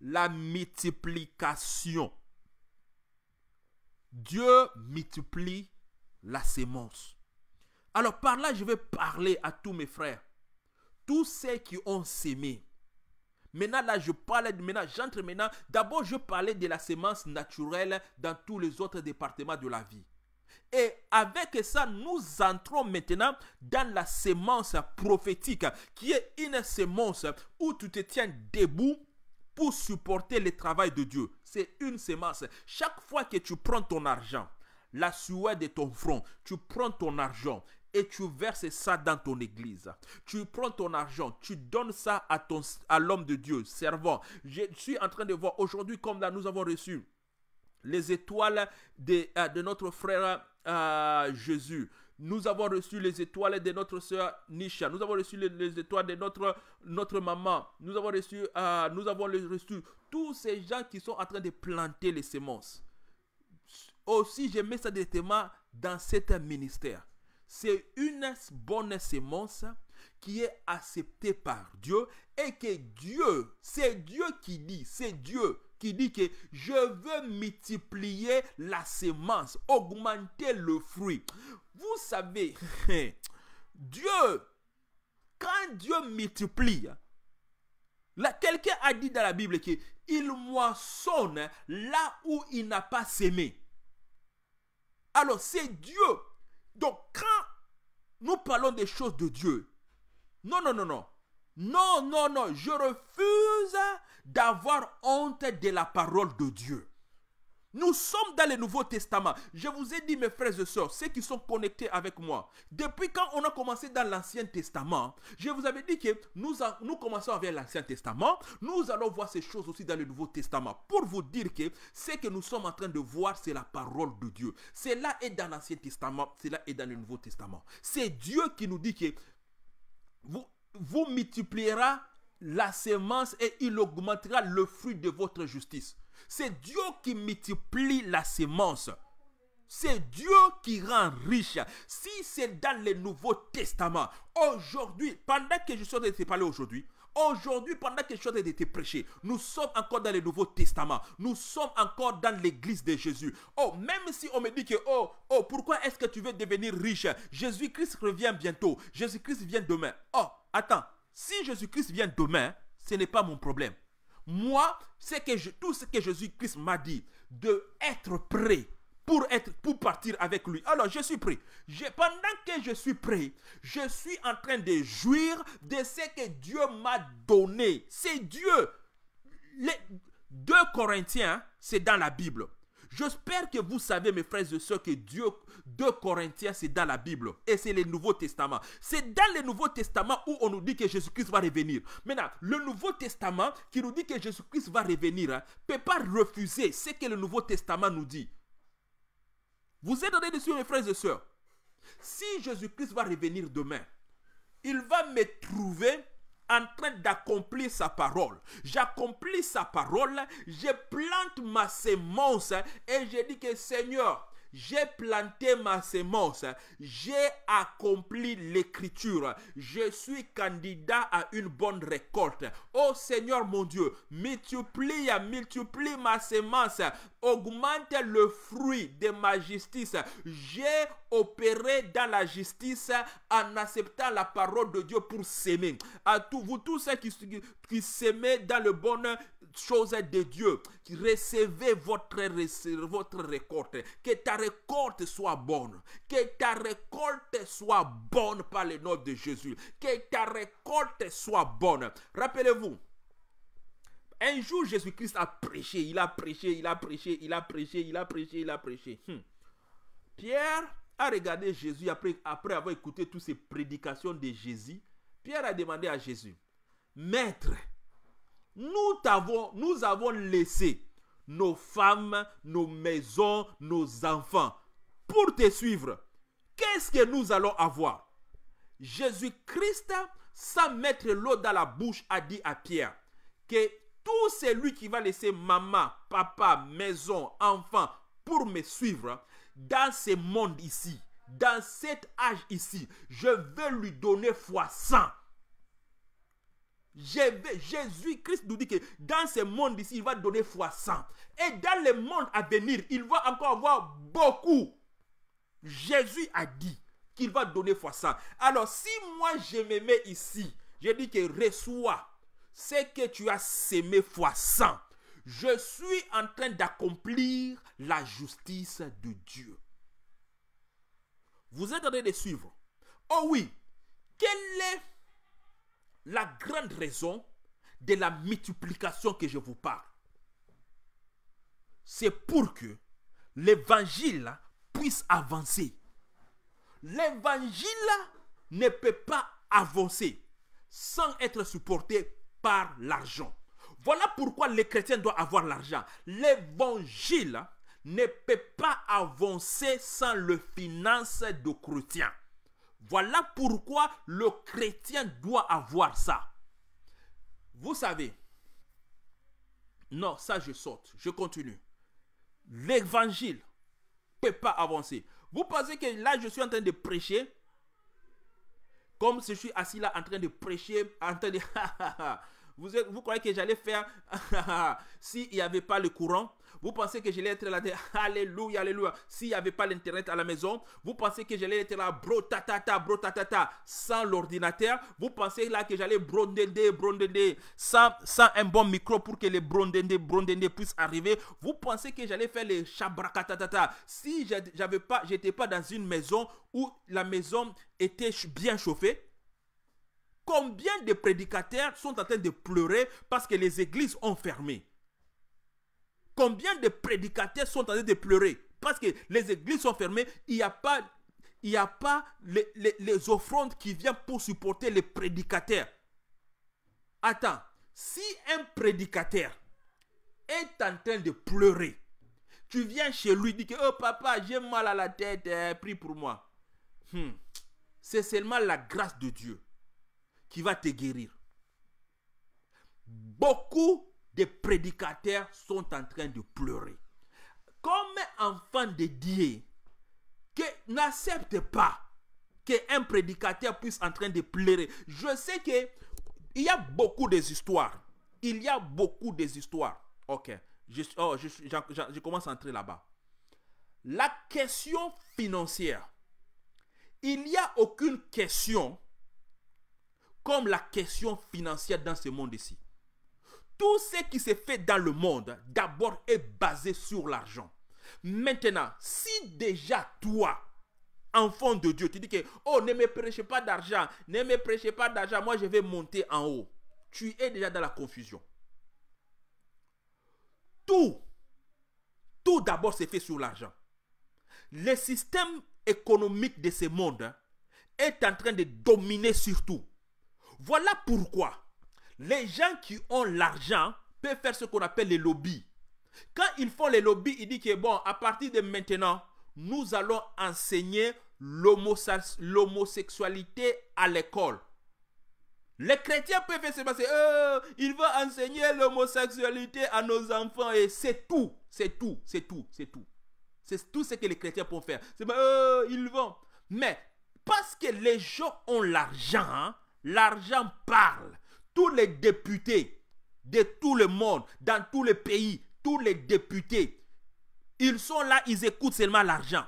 la multiplication. Dieu multiplie la sémence. Alors par là, je vais parler à tous mes frères, tous ceux qui ont sémé. Maintenant, là, je parle, maintenant, j'entre maintenant. D'abord, je parlais de la sémence naturelle dans tous les autres départements de la vie. Et avec ça, nous entrons maintenant dans la sémence prophétique, qui est une sémence où tu te tiens debout supporter le travail de Dieu. C'est une semence. Chaque fois que tu prends ton argent, la sueur de ton front, tu prends ton argent et tu verses ça dans ton église. Tu prends ton argent, tu donnes ça à, ton, à l'homme de Dieu, servant. Je suis en train de voir aujourd'hui comme là nous avons reçu les étoiles de, euh, de notre frère euh, Jésus. Nous avons reçu les étoiles de notre sœur Nisha. Nous avons reçu les, étoiles de notre, notre maman. Nous avons reçu, euh, nous avons reçu tous ces gens qui sont en train de planter les semences. Aussi, j'ai mets ça directement dans cet ministère. C'est une bonne semence qui est acceptée par Dieu et que Dieu, c'est Dieu qui dit, c'est Dieu, qui dit que je veux multiplier la semence, augmenter le fruit. Vous savez, [laughs] Dieu, quand Dieu multiplie, quelqu'un a dit dans la Bible qu'il moissonne là où il n'a pas semé. Alors c'est Dieu. Donc quand nous parlons des choses de Dieu, non, non, non, non. Non, non, non, je refuse d'avoir honte de la parole de Dieu. Nous sommes dans le Nouveau Testament. Je vous ai dit, mes frères et sœurs, ceux qui sont connectés avec moi, depuis quand on a commencé dans l'Ancien Testament, je vous avais dit que nous, commençons avec l'Ancien Testament, nous allons voir ces choses aussi dans le Nouveau Testament, pour vous dire que ce que nous sommes en train de voir, c'est la parole de Dieu. Cela est dans l'Ancien Testament, cela est dans le Nouveau Testament. C'est Dieu qui nous dit que vous, vous multipliera la sémence et il augmentera le fruit de votre justice. C'est Dieu qui multiplie la sémence. C'est Dieu qui rend riche. Si c'est dans le Nouveau Testament, aujourd'hui, pendant que je suis en train de te parler aujourd'hui, Aujourd'hui, pendant que je suis en train de te prêcher, nous sommes encore dans le Nouveau Testament. Nous sommes encore dans l'église de Jésus. Oh, même si on me dit que, oh, oh, pourquoi est-ce que tu veux devenir riche Jésus-Christ revient bientôt. Jésus-Christ vient demain. Oh, attends, si Jésus-Christ vient demain, ce n'est pas mon problème. Moi, c'est que tout ce que Jésus-Christ m'a dit, de être prêt pour, être, pour partir avec lui. Alors, je suis prêt. pendant que je suis prêt, je suis en train de jouir de ce que Dieu m'a donné. C'est Dieu. Deux Corinthiens, c'est dans la Bible. J'espère que vous savez, mes frères et sœurs, que Dieu, de Corinthiens, c'est dans la Bible et c'est le Nouveau Testament. C'est dans le Nouveau Testament où on nous dit que Jésus-Christ va revenir. Maintenant, le Nouveau Testament qui nous dit que Jésus-Christ va revenir ne hein, peut pas refuser ce que le Nouveau Testament nous dit. Vous êtes dans dessus, mes frères et sœurs. Si Jésus-Christ va revenir demain, il va me trouver en train d'accomplir sa parole. J'accomplis sa parole, je plante ma sémence et je dis que Seigneur, j'ai planté ma semence, j'ai accompli l'écriture, je suis candidat à une bonne récolte. Ô oh Seigneur mon Dieu, multiplie, multiplie ma sémence, augmente le fruit de ma justice. J'ai opéré dans la justice en acceptant la parole de Dieu pour s'aimer. À tous vous tous ceux qui, qui dans le bonheur, Chose de Dieu. Recevez votre, votre récolte. Que ta récolte soit bonne. Que ta récolte soit bonne par le nom de Jésus. Que ta récolte soit bonne. Rappelez-vous, un jour Jésus-Christ a prêché, il a prêché, il a prêché, il a prêché, il a prêché, il a prêché. Hmm. Pierre a regardé Jésus après, après avoir écouté toutes ces prédications de Jésus. Pierre a demandé à Jésus, Maître, nous avons, nous avons laissé nos femmes, nos maisons, nos enfants pour te suivre. Qu'est-ce que nous allons avoir Jésus-Christ, sans mettre l'eau dans la bouche, a dit à Pierre que tout celui qui va laisser maman, papa, maison, enfant pour me suivre dans ce monde ici, dans cet âge ici, je vais lui donner foi 100. Jésus-Christ nous dit que dans ce monde ici, il va donner fois 100. Et dans le monde à venir, il va encore avoir beaucoup. Jésus a dit qu'il va donner fois 100. Alors si moi je me mets ici, je dis que reçois ce que tu as semé fois 100. Je suis en train d'accomplir la justice de Dieu. Vous êtes en train de suivre. Oh oui, quel est la grande raison de la multiplication que je vous parle. C'est pour que l'évangile puisse avancer. L'évangile ne peut pas avancer sans être supporté par l'argent. Voilà pourquoi les chrétiens doivent avoir l'argent. L'évangile ne peut pas avancer sans le finance de chrétiens. Voilà pourquoi le chrétien doit avoir ça. Vous savez, non, ça je saute, je continue. L'évangile ne peut pas avancer. Vous pensez que là je suis en train de prêcher, comme si je suis assis là en train de prêcher, en train de... [laughs] vous, vous croyez que j'allais faire [laughs] s'il n'y avait pas le courant vous pensez que j'allais être là, de, alléluia, alléluia. S'il n'y avait pas l'internet à la maison, vous pensez que j'allais être là, bro, tatata, bro, tatata, sans l'ordinateur. Vous pensez là que j'allais brondender, des. sans, sans un bon micro pour que les bronder, des puissent arriver. Vous pensez que j'allais faire les chabrakatatata. Si j'avais pas, j'étais pas dans une maison où la maison était bien chauffée, Combien de prédicateurs sont en train de pleurer parce que les églises ont fermé Combien de prédicateurs sont en train de pleurer parce que les églises sont fermées, il n'y a pas, il a pas les, offrandes qui viennent pour supporter les prédicateurs. Attends, si un prédicateur est en train de pleurer, tu viens chez lui, dis que oh papa, j'ai mal à la tête, eh, prie pour moi. Hmm. C'est seulement la grâce de Dieu qui va te guérir. Beaucoup des prédicateurs sont en train de pleurer. Comme enfant de Dieu, que n'accepte pas qu'un prédicateur puisse en train de pleurer. Je sais que il y a beaucoup des histoires. Il y a beaucoup des histoires. Ok, je, oh, je commence à entrer là-bas. La question financière. Il n'y a aucune question comme la question financière dans ce monde ici. Tout ce qui se fait dans le monde, d'abord, est basé sur l'argent. Maintenant, si déjà toi, enfant de Dieu, tu dis que, oh, ne me prêchez pas d'argent, ne me prêchez pas d'argent, moi je vais monter en haut, tu es déjà dans la confusion. Tout, tout d'abord se fait sur l'argent. Le système économique de ce monde est en train de dominer sur tout. Voilà pourquoi les gens qui ont l'argent peuvent faire ce qu'on appelle les lobbies. Quand ils font les lobbies, ils disent que bon, à partir de maintenant, nous allons enseigner l'homosexualité à l'école. Les chrétiens peuvent faire passer, euh, Ils vont enseigner l'homosexualité à nos enfants et c'est tout, c'est tout, c'est tout, c'est tout. C'est tout ce que les chrétiens peuvent faire. C'est pas, euh, ils vont. Mais parce que les gens ont l'argent, hein, l'argent parle tous les députés de tout le monde, dans tous les pays, tous les députés, ils sont là, ils écoutent seulement l'argent.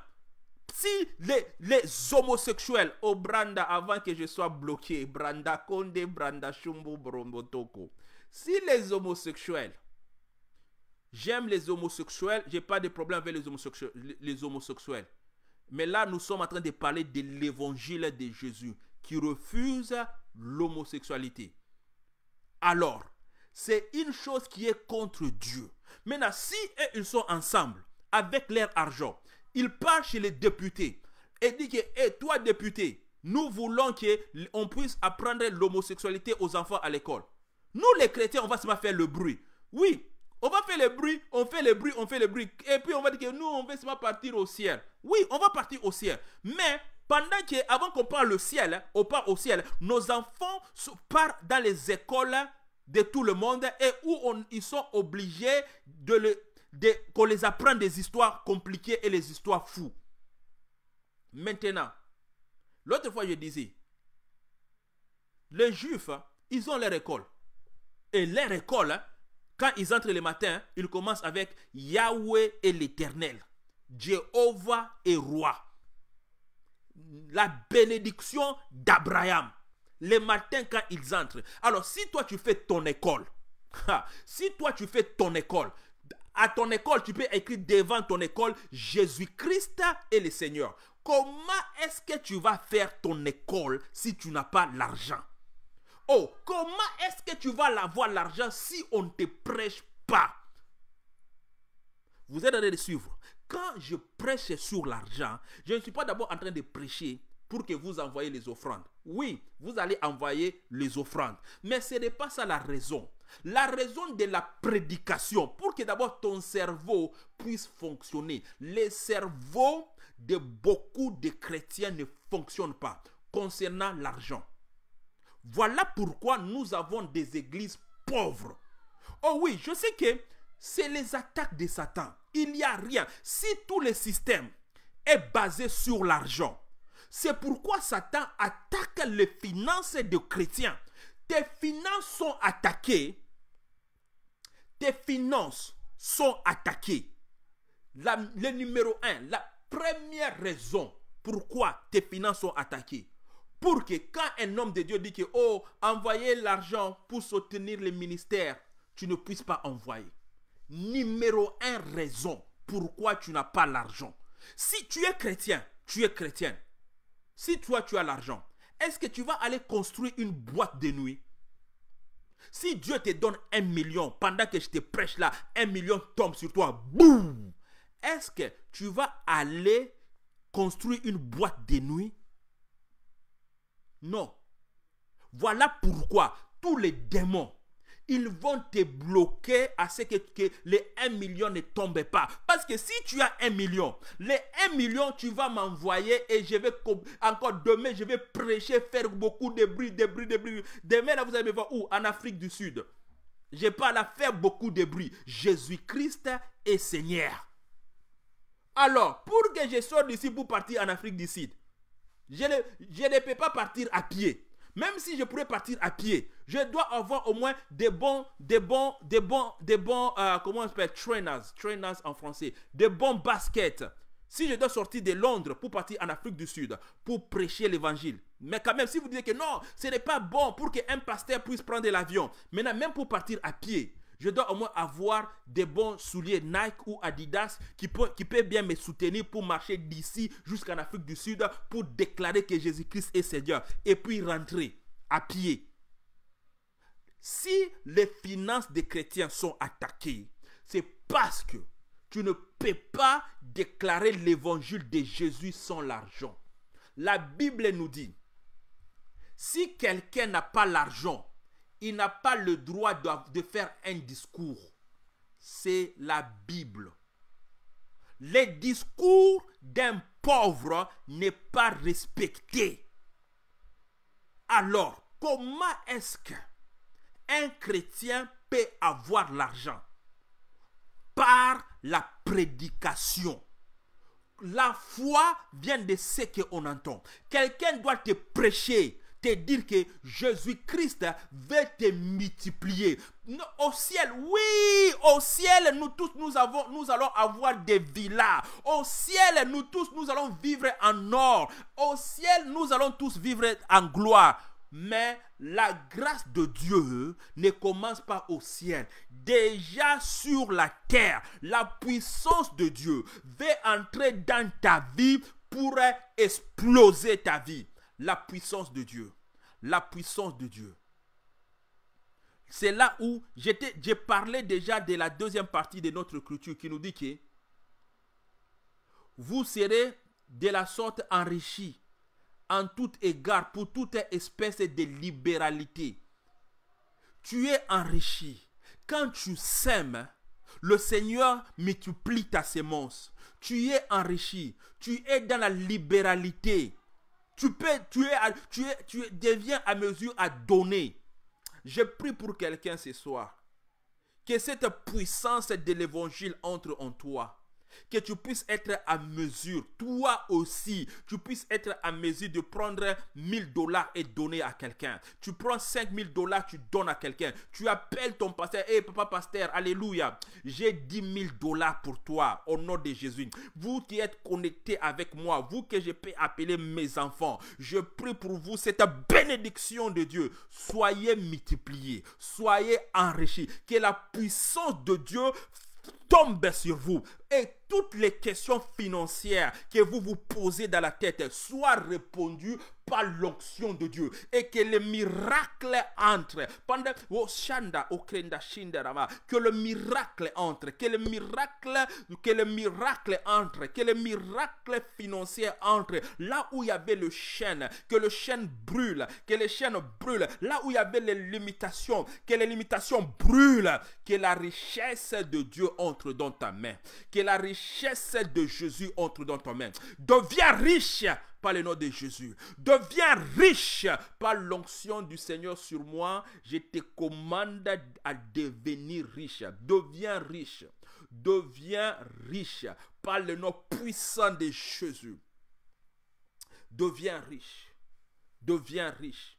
Si les, les homosexuels, au oh Branda, avant que je sois bloqué, Branda Konde, Branda Chumbo, Brombotoko, si les homosexuels, j'aime les homosexuels, j'ai pas de problème avec les homosexuels, les homosexuels. Mais là, nous sommes en train de parler de l'évangile de Jésus qui refuse l'homosexualité alors c'est une chose qui est contre Dieu. Maintenant, si ils sont ensemble avec leur argent, ils partent chez les députés et disent que, toi député, nous voulons qu'on puisse apprendre l'homosexualité aux enfants à l'école. Nous, les chrétiens, on va se faire le bruit. Oui, on va faire le bruit, on fait le bruit, on fait le bruit. Et puis on va dire que nous, on va seulement partir au ciel. Oui, on va partir au ciel. Mais pendant que, avant qu'on parle au ciel, hein, on part au ciel, nos enfants partent dans les écoles de tout le monde et où ils sont obligés de, qu'on les apprend des histoires compliquées et les histoires fous. Maintenant, l'autre fois je disais, les juifs, hein, ils ont leur école. Et leur école, hein, quand ils entrent le matin, ils commencent avec Yahweh et l'Éternel. Jéhovah et roi la bénédiction d'Abraham le matin quand ils entrent. Alors si toi tu fais ton école, si toi tu fais ton école, à ton école, tu peux écrire devant ton école Jésus-Christ et le Seigneur. Comment est-ce que tu vas faire ton école si tu n'as pas l'argent Oh, comment est-ce que tu vas avoir l'argent si on ne te prêche pas Vous êtes en train de suivre quand je prêche sur l'argent, je ne suis pas d'abord en train de prêcher pour que vous envoyez les offrandes. Oui, vous allez envoyer les offrandes. Mais ce n'est pas ça la raison. La raison de la prédication, pour que d'abord ton cerveau puisse fonctionner. Les cerveaux de beaucoup de chrétiens ne fonctionnent pas concernant l'argent. Voilà pourquoi nous avons des églises pauvres. Oh oui, je sais que c'est les attaques de Satan. Il n'y a rien. Si tout le système est basé sur l'argent, c'est pourquoi Satan attaque les finances des chrétiens. Tes finances sont attaquées. Tes finances sont attaquées. le numéro un, la première raison pourquoi tes finances sont attaquées. Pour que quand un homme de Dieu dit que, oh, envoyez l'argent pour soutenir le ministère, tu ne puisses pas envoyer numéro un raison pourquoi tu n'as pas l'argent. Si tu es chrétien, tu es chrétienne. Si toi tu as l'argent, est-ce que tu vas aller construire une boîte de nuit Si Dieu te donne un million, pendant que je te prêche là, un million tombe sur toi, boum Est-ce que tu vas aller construire une boîte de nuit Non. Voilà pourquoi tous les démons ils vont te bloquer à ce que, les 1 million ne tombent pas. Parce que si tu as 1 million, les 1 million, tu vas m'envoyer et je vais, encore demain, je vais prêcher, faire beaucoup de bruit, de bruit, de bruit. Demain, là, vous allez me voir où En Afrique du Sud. Je parle à faire beaucoup de bruit. Jésus-Christ est Seigneur. Alors, pour que je sorte d'ici pour partir en Afrique du Sud, je ne peux pas partir à pied. Même si je pourrais partir à pied, je dois avoir au moins des bons, des bons, des bons, des bons, euh, on appelle, trainers, trainers en français, des bons baskets. Si je dois sortir de Londres pour partir en Afrique du Sud pour prêcher l'évangile, mais quand même, si vous dites que non, ce n'est pas bon pour qu'un pasteur puisse prendre l'avion, maintenant même pour partir à pied, je dois au moins avoir des bons souliers Nike ou Adidas qui peuvent qui peut bien me soutenir pour marcher d'ici jusqu'en Afrique du Sud pour déclarer que Jésus-Christ est Seigneur et puis rentrer à pied. Si les finances des chrétiens sont attaquées, c'est parce que tu ne peux pas déclarer l'évangile de Jésus sans l'argent. La Bible nous dit, si quelqu'un n'a pas l'argent, il n'a pas le droit de, faire un discours. C'est la Bible. Le discours d'un pauvre n'est pas respecté. Alors, comment est-ce qu'un chrétien peut avoir l'argent Par la prédication. La foi vient de ce qu'on entend. Quelqu'un doit te prêcher te dire que Jésus-Christ veut te multiplier. Au ciel, oui, au ciel, nous tous, nous, avons, nous allons avoir des villas. Au ciel, nous tous, nous allons vivre en or. Au ciel, nous allons tous vivre en gloire. Mais la grâce de Dieu ne commence pas au ciel. Déjà sur la terre, la puissance de Dieu va entrer dans ta vie pour exploser ta vie. La puissance de Dieu. La puissance de Dieu. C'est là où j'ai parlé déjà de la deuxième partie de notre culture qui nous dit que vous serez de la sorte enrichi en tout égard pour toute espèce de libéralité. Tu es enrichi. Quand tu sèmes, le Seigneur multiplie ta semence. Tu es enrichi. Tu es dans la libéralité. Tu peux, tu es, tu es, tu deviens à mesure à donner. Je prie pour quelqu'un ce soir. Que cette puissance de l'évangile entre en toi que tu puisses être à mesure, toi aussi, tu puisses être à mesure de prendre 1000 dollars et donner à quelqu'un. Tu prends 5000 dollars, tu donnes à quelqu'un. Tu appelles ton pasteur, hé papa pasteur, alléluia, j'ai 10 000 dollars pour toi au nom de Jésus. Vous qui êtes connectés avec moi, vous que je peux appeler mes enfants, je prie pour vous cette bénédiction de Dieu. Soyez multipliés, soyez enrichis, que la puissance de Dieu tombe sur vous et toutes les questions financières que vous vous posez dans la tête soient répondues par l'onction de Dieu et que le miracle entre pendant oh, que le miracle entre que le miracle que le miracle entre que le miracle financier entre là où il y avait le chêne que le chêne brûle que le chêne brûle là où il y avait les limitations que les limitations brûlent que la richesse de Dieu entre dans ta main. Que la richesse de Jésus entre dans ta main. Deviens riche par le nom de Jésus. Deviens riche par l'onction du Seigneur sur moi. Je te commande à devenir riche. Deviens riche. Deviens riche par le nom puissant de Jésus. Deviens riche. Deviens riche.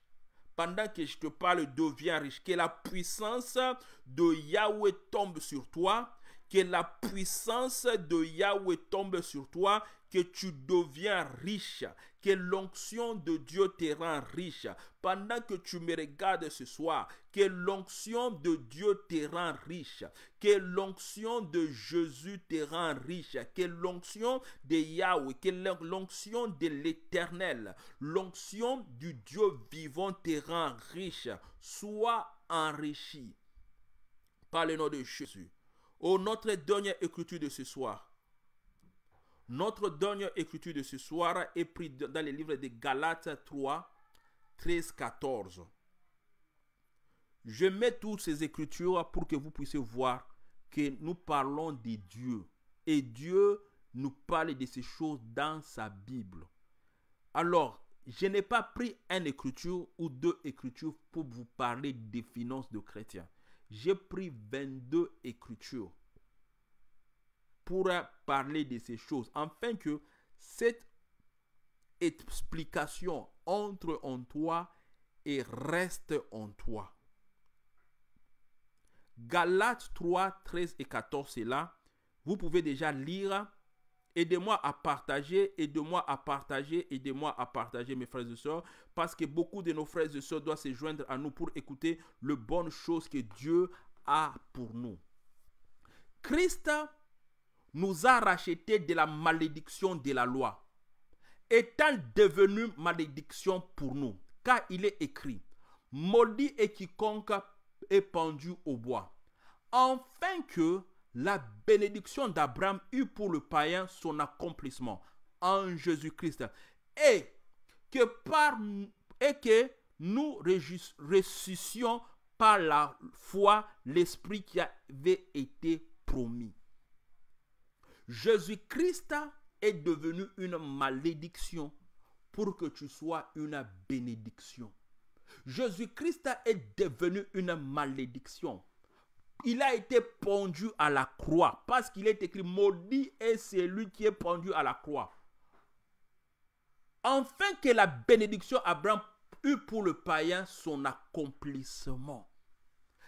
Pendant que je te parle, deviens riche. Que la puissance de Yahweh tombe sur toi que la puissance de Yahweh tombe sur toi, que tu deviens riche, que l'onction de Dieu te rend riche. Pendant que tu me regardes ce soir, que l'onction de Dieu te rend riche, que l'onction de Jésus te rend riche, que l'onction de Yahweh, que l'onction de l'Éternel, l'onction du Dieu vivant te rend riche. Sois enrichi. Par le nom de Jésus. Oh, notre dernière écriture de ce soir. Notre dernière écriture de ce soir est prise dans le livre de Galates 3, 13, 14. Je mets toutes ces écritures pour que vous puissiez voir que nous parlons de Dieu. Et Dieu nous parle de ces choses dans sa Bible. Alors, je n'ai pas pris une écriture ou deux écritures pour vous parler des finances de chrétiens j'ai pris 22 écritures pour parler de ces choses, afin que cette explication entre en toi et reste en toi. Galates 3, 13 et 14, c'est là. Vous pouvez déjà lire Aidez-moi à partager, aidez-moi à partager, aidez-moi à partager mes frères et sœurs, parce que beaucoup de nos frères et sœurs doivent se joindre à nous pour écouter le bonne chose que Dieu a pour nous. Christ nous a rachetés de la malédiction de la loi, étant devenu malédiction pour nous, car il est écrit, maudit est quiconque est pendu au bois, enfin que la bénédiction d'Abraham eut pour le païen son accomplissement en Jésus-Christ et que par et que nous ressuscions par la foi l'esprit qui avait été promis. Jésus-Christ est devenu une malédiction pour que tu sois une bénédiction. Jésus-Christ est devenu une malédiction il a été pendu à la croix parce qu'il est écrit maudit est celui qui est pendu à la croix. Enfin que la bénédiction d'Abraham eut pour le païen son accomplissement.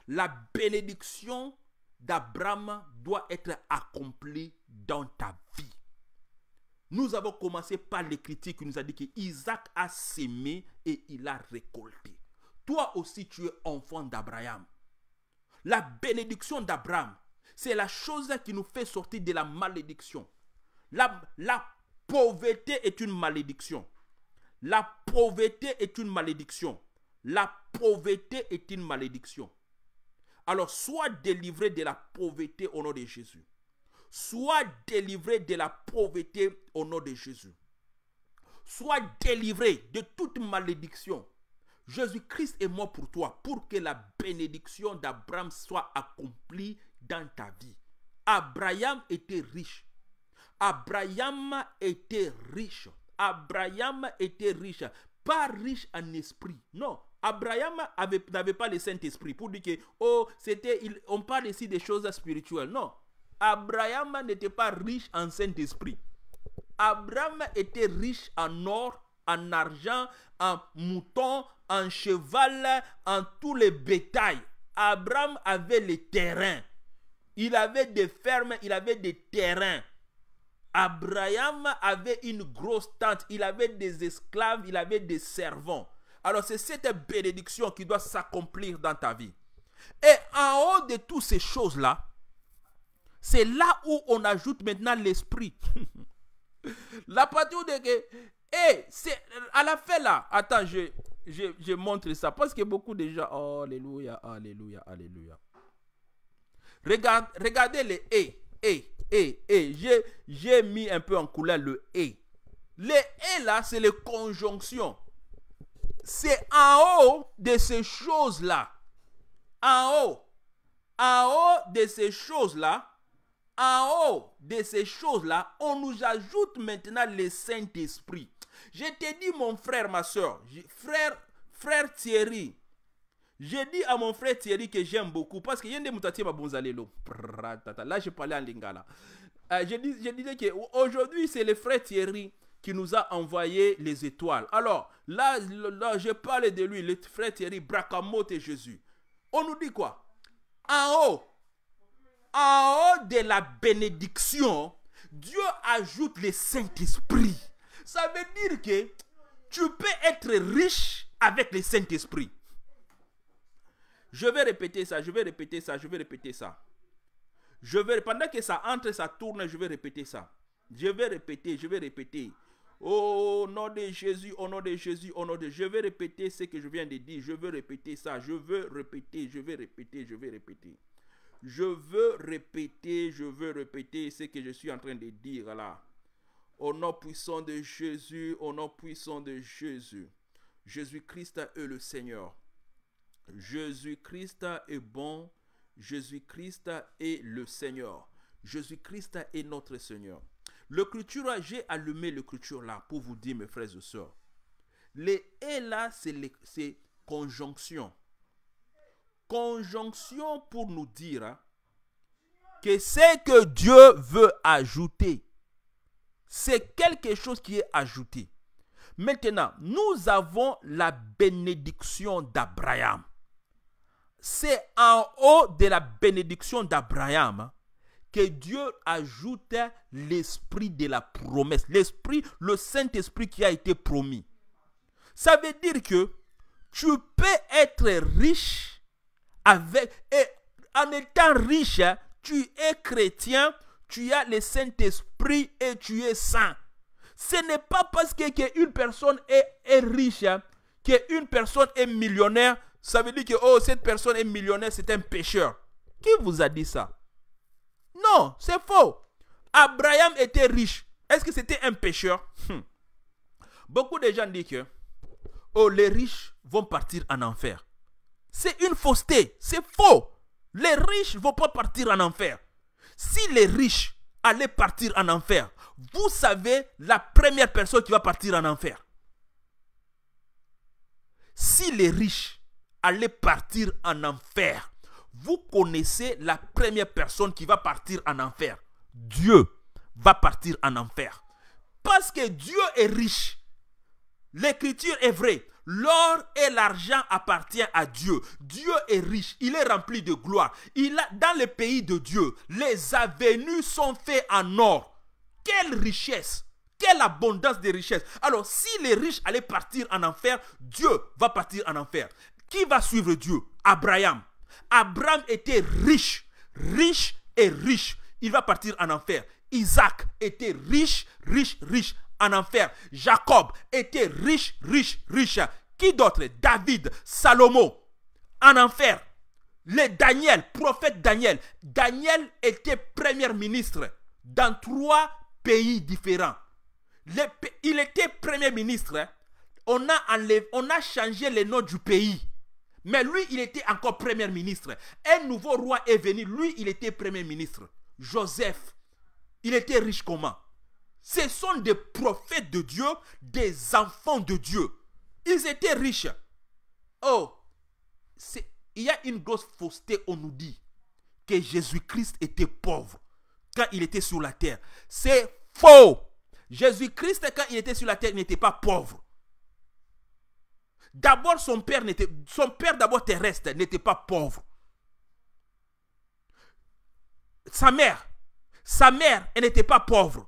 La bénédiction d'Abraham doit être accomplie dans ta vie. Nous avons commencé par l'écriture qui nous a dit que Isaac a sémé et il a récolté. Toi aussi, tu es enfant d'Abraham. La bénédiction d'Abraham, c'est la chose qui nous fait sortir de la malédiction. La, pauvreté est une malédiction. La pauvreté est une malédiction. La pauvreté est une malédiction. Alors sois délivré de la pauvreté au nom de Jésus. Sois délivré de la pauvreté au nom de Jésus. Sois délivré de toute malédiction. Jésus-Christ est mort pour toi pour que la bénédiction d'Abraham soit accomplie dans ta vie. Abraham était riche. Abraham était riche. Abraham était riche. Pas riche en esprit. Non. Abraham n'avait pas le Saint-Esprit pour dire que, oh, c'était, on parle ici des choses spirituelles. Non. Abraham n'était pas riche en Saint-Esprit. Abraham était riche en or, en argent, en mouton, en cheval, en tous les bétails. Abraham avait les terrains. Il avait des fermes, il avait des terrains. Abraham avait une grosse tente, il avait des esclaves, il avait des servants. Alors c'est cette bénédiction qui doit s'accomplir dans ta vie. Et en haut de toutes ces choses-là, c'est là où on ajoute maintenant l'esprit. [laughs] La partie de que et eh, c'est à la fin là. Attends, je, je, je montre ça parce que beaucoup de gens. alléluia, alléluia, alléluia. regardez les et, et, e e e J'ai mis un peu en couleur le et. Les et là, c'est les conjonctions. C'est en haut de ces choses-là. En haut. En haut de ces choses-là. En haut de ces choses-là, on nous ajoute maintenant le Saint-Esprit. Je t'ai dit, mon frère, ma soeur, frère, frère Thierry, j'ai dit à mon frère Thierry que j'aime beaucoup parce que Yende Là, je parlais en lingala. Euh, je, disais que Aujourd'hui c'est le frère Thierry qui nous a envoyé les étoiles. Alors, là, là je parlais de lui, le frère Thierry Bracamote et Jésus. On nous dit quoi En haut, en haut de la bénédiction, Dieu ajoute le Saint-Esprit. Ça veut dire que tu peux être riche avec le Saint-Esprit. Je vais répéter ça, je vais répéter ça, je vais répéter ça. Je vais, pendant que ça entre, ça tourne, je vais répéter ça. Je vais répéter, je vais répéter. Oh, au nom de Jésus, au nom de Jésus, au nom de Je vais répéter ce que je viens de dire. Je veux répéter ça. Je veux répéter, je vais répéter, je vais répéter. Je veux répéter, je veux répéter ce que je suis en train de dire là. Au nom puissant de Jésus, au nom puissant de Jésus. Jésus-Christ est le Seigneur. Jésus-Christ est bon. Jésus-Christ est le Seigneur. Jésus-Christ est notre Seigneur. Le L'écriture, j'ai allumé le l'écriture là pour vous dire, mes frères et sœurs. Les et là, c'est conjonction. Conjonction pour nous dire hein, que c'est que Dieu veut ajouter c'est quelque chose qui est ajouté. Maintenant, nous avons la bénédiction d'Abraham. C'est en haut de la bénédiction d'Abraham que Dieu ajoute l'esprit de la promesse, l'esprit, le Saint-Esprit qui a été promis. Ça veut dire que tu peux être riche avec et en étant riche, tu es chrétien, tu as le Saint-Esprit et tu es saint. Ce n'est pas parce qu'une une personne est, riche, hein, que qu'une personne est millionnaire, ça veut dire que oh, cette personne est millionnaire, c'est un pécheur. Qui vous a dit ça Non, c'est faux. Abraham était riche. Est-ce que c'était un pécheur hmm. Beaucoup de gens disent que oh, les riches vont partir en enfer. C'est une fausseté, c'est faux. Les riches ne vont pas partir en enfer. Si les riches allaient partir en enfer, vous savez la première personne qui va partir en enfer. Si les riches allaient partir en enfer, vous connaissez la première personne qui va partir en enfer. Dieu va partir en enfer. Parce que Dieu est riche. L'écriture est vraie. L'or et l'argent appartiennent à Dieu. Dieu est riche, il est rempli de gloire. Il a, dans le pays de Dieu, les avenues sont faites en or. Quelle richesse! Quelle abondance de richesses. Alors, si les riches allaient partir en enfer, Dieu va partir en enfer. Qui va suivre Dieu Abraham. Abraham était riche, riche et riche. Il va partir en enfer. Isaac était riche, riche, riche en enfer. Jacob était riche, riche, riche. Qui d'autre David, Salomon, en enfer. Le Daniel, prophète Daniel. Daniel était premier ministre dans trois pays différents. il était premier ministre. On a, on a changé le nom du pays. Mais lui, il était encore premier ministre. Un nouveau roi est venu. Lui, il était premier ministre. Joseph. Il était riche comment ce sont des prophètes de Dieu, des enfants de Dieu. Ils étaient riches. Oh, il y a une grosse fausseté, on nous dit que Jésus-Christ était pauvre quand il était sur la terre. C'est faux. Jésus-Christ, quand il était sur la terre, n'était pas pauvre. D'abord, son père n'était, son père d'abord terrestre n'était pas pauvre. Sa mère, sa mère, elle n'était pas pauvre.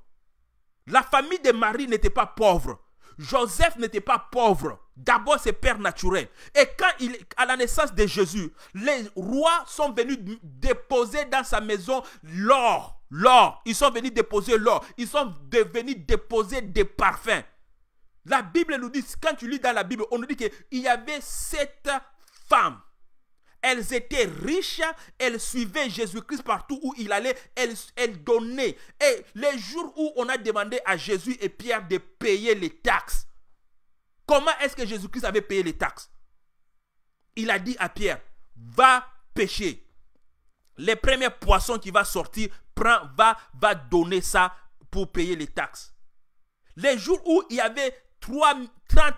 La famille de Marie n'était pas pauvre. Joseph n'était pas pauvre. D'abord, ses pères naturels. Et quand il, à la naissance de Jésus, les rois sont venus déposer dans sa maison l'or. L'or. Ils sont venus déposer l'or. Ils sont venus déposer des parfums. La Bible nous dit, quand tu lis dans la Bible, on nous dit qu'il y avait sept femmes elles étaient riches, elles suivaient Jésus-Christ partout où il allait, elles, elles donnaient. Et les jours où on a demandé à Jésus et Pierre de payer les taxes, comment est-ce que Jésus-Christ avait payé les taxes Il a dit à Pierre, va pêcher. Les premiers poissons qui va sortir, va, va donner ça pour payer les taxes. Les jours où il y avait 30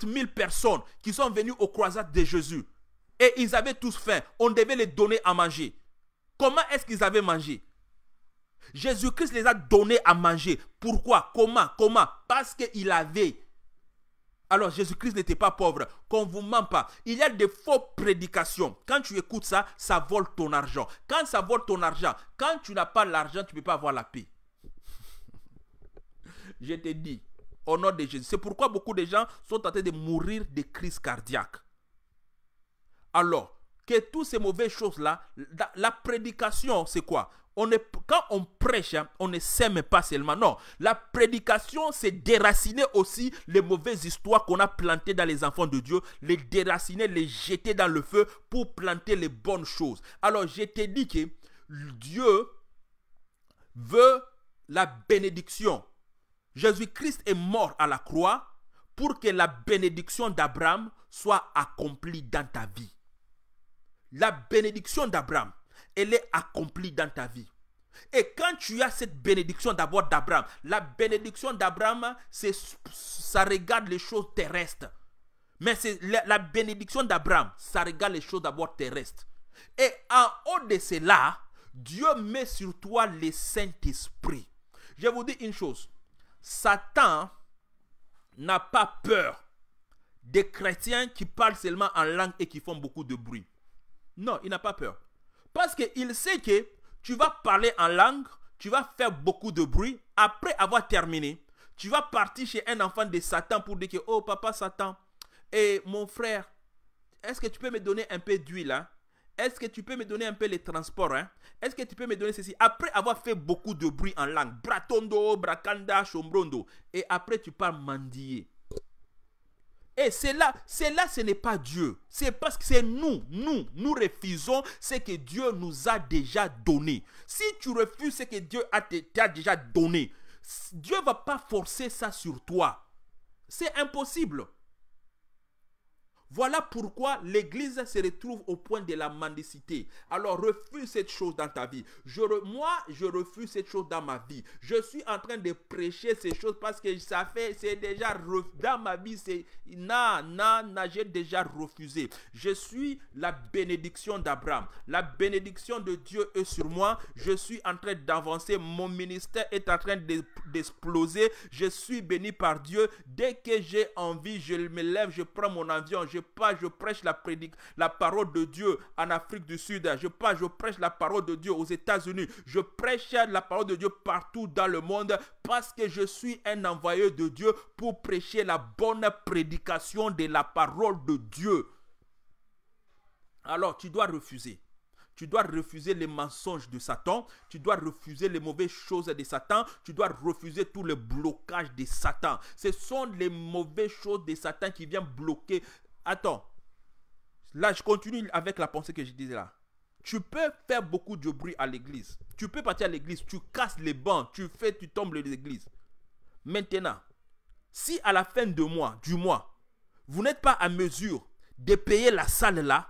000 personnes qui sont venues aux croisades de Jésus, et ils avaient tous faim. On devait les donner à manger. Comment est-ce qu'ils avaient mangé Jésus-Christ les a donnés à manger. Pourquoi Comment Comment Parce qu'il avait. Alors Jésus-Christ n'était pas pauvre. Qu'on ne vous ment pas. Il y a des faux prédications. Quand tu écoutes ça, ça vole ton argent. Quand ça vole ton argent, quand tu n'as pas l'argent, tu ne peux pas avoir la paix. [laughs] Je te dis, au nom de Jésus. C'est pourquoi beaucoup de gens sont en train de mourir de crise cardiaque. Alors que toutes ces mauvaises choses-là, la, prédication, c'est quoi on Quand on prêche, hein, on ne sème pas seulement. Non, la prédication, c'est déraciner aussi les mauvaises histoires qu'on a plantées dans les enfants de Dieu, les déraciner, les jeter dans le feu pour planter les bonnes choses. Alors, je t'ai dit que Dieu veut la bénédiction. Jésus-Christ est mort à la croix pour que la bénédiction d'Abraham soit accomplie dans ta vie la bénédiction d'Abraham, elle est accomplie dans ta vie. Et quand tu as cette bénédiction d'abord d'Abraham, la bénédiction d'Abraham, ça regarde les choses terrestres. Mais c'est la, bénédiction d'Abraham, ça regarde les choses d'abord terrestres. Et en haut de cela, Dieu met sur toi le Saint-Esprit. Je vous dis une chose, Satan n'a pas peur des chrétiens qui parlent seulement en langue et qui font beaucoup de bruit. Non, il n'a pas peur. Parce qu'il sait que tu vas parler en langue, tu vas faire beaucoup de bruit. Après avoir terminé, tu vas partir chez un enfant de Satan pour dire que, oh papa Satan, et mon frère, est-ce que tu peux me donner un peu d'huile hein? Est-ce que tu peux me donner un peu les transports hein? Est-ce que tu peux me donner ceci Après avoir fait beaucoup de bruit en langue, bratondo, bracanda, chombrondo, et après tu parles mendier. Et cela, ce n'est pas Dieu. C'est parce que c'est nous, nous, nous refusons ce que Dieu nous a déjà donné. Si tu refuses ce que Dieu t'a déjà donné, Dieu ne va pas forcer ça sur toi. C'est impossible. Voilà pourquoi l'Église se retrouve au point de la mendicité. Alors refuse cette chose dans ta vie. moi, je refuse cette chose dans ma vie. Je suis en train de prêcher ces choses parce que ça fait, c'est déjà dans ma vie, c'est non, non, non, j'ai déjà refusé. Je suis la bénédiction d'Abraham. La bénédiction de Dieu est sur moi. Je suis en train d'avancer. Mon ministère est en train d'exploser. Je suis béni par Dieu. Dès que j'ai envie, je me lève, je prends mon avion, pas je prêche la, prédic la parole de Dieu en Afrique du Sud. Je pas je prêche la parole de Dieu aux États-Unis. Je prêche la parole de Dieu partout dans le monde parce que je suis un envoyé de Dieu pour prêcher la bonne prédication de la parole de Dieu. Alors, tu dois refuser. Tu dois refuser les mensonges de Satan. Tu dois refuser les mauvaises choses de Satan. Tu dois refuser tous les blocages de Satan. Ce sont les mauvaises choses de Satan qui viennent bloquer attends. Là, je continue avec la pensée que je disais là. Tu peux faire beaucoup de bruit à l'église. Tu peux partir à l'église, tu casses les bancs, tu fais, tu tombes de l'église. Maintenant, si à la fin de mois, du mois, vous n'êtes pas à mesure de payer la salle là,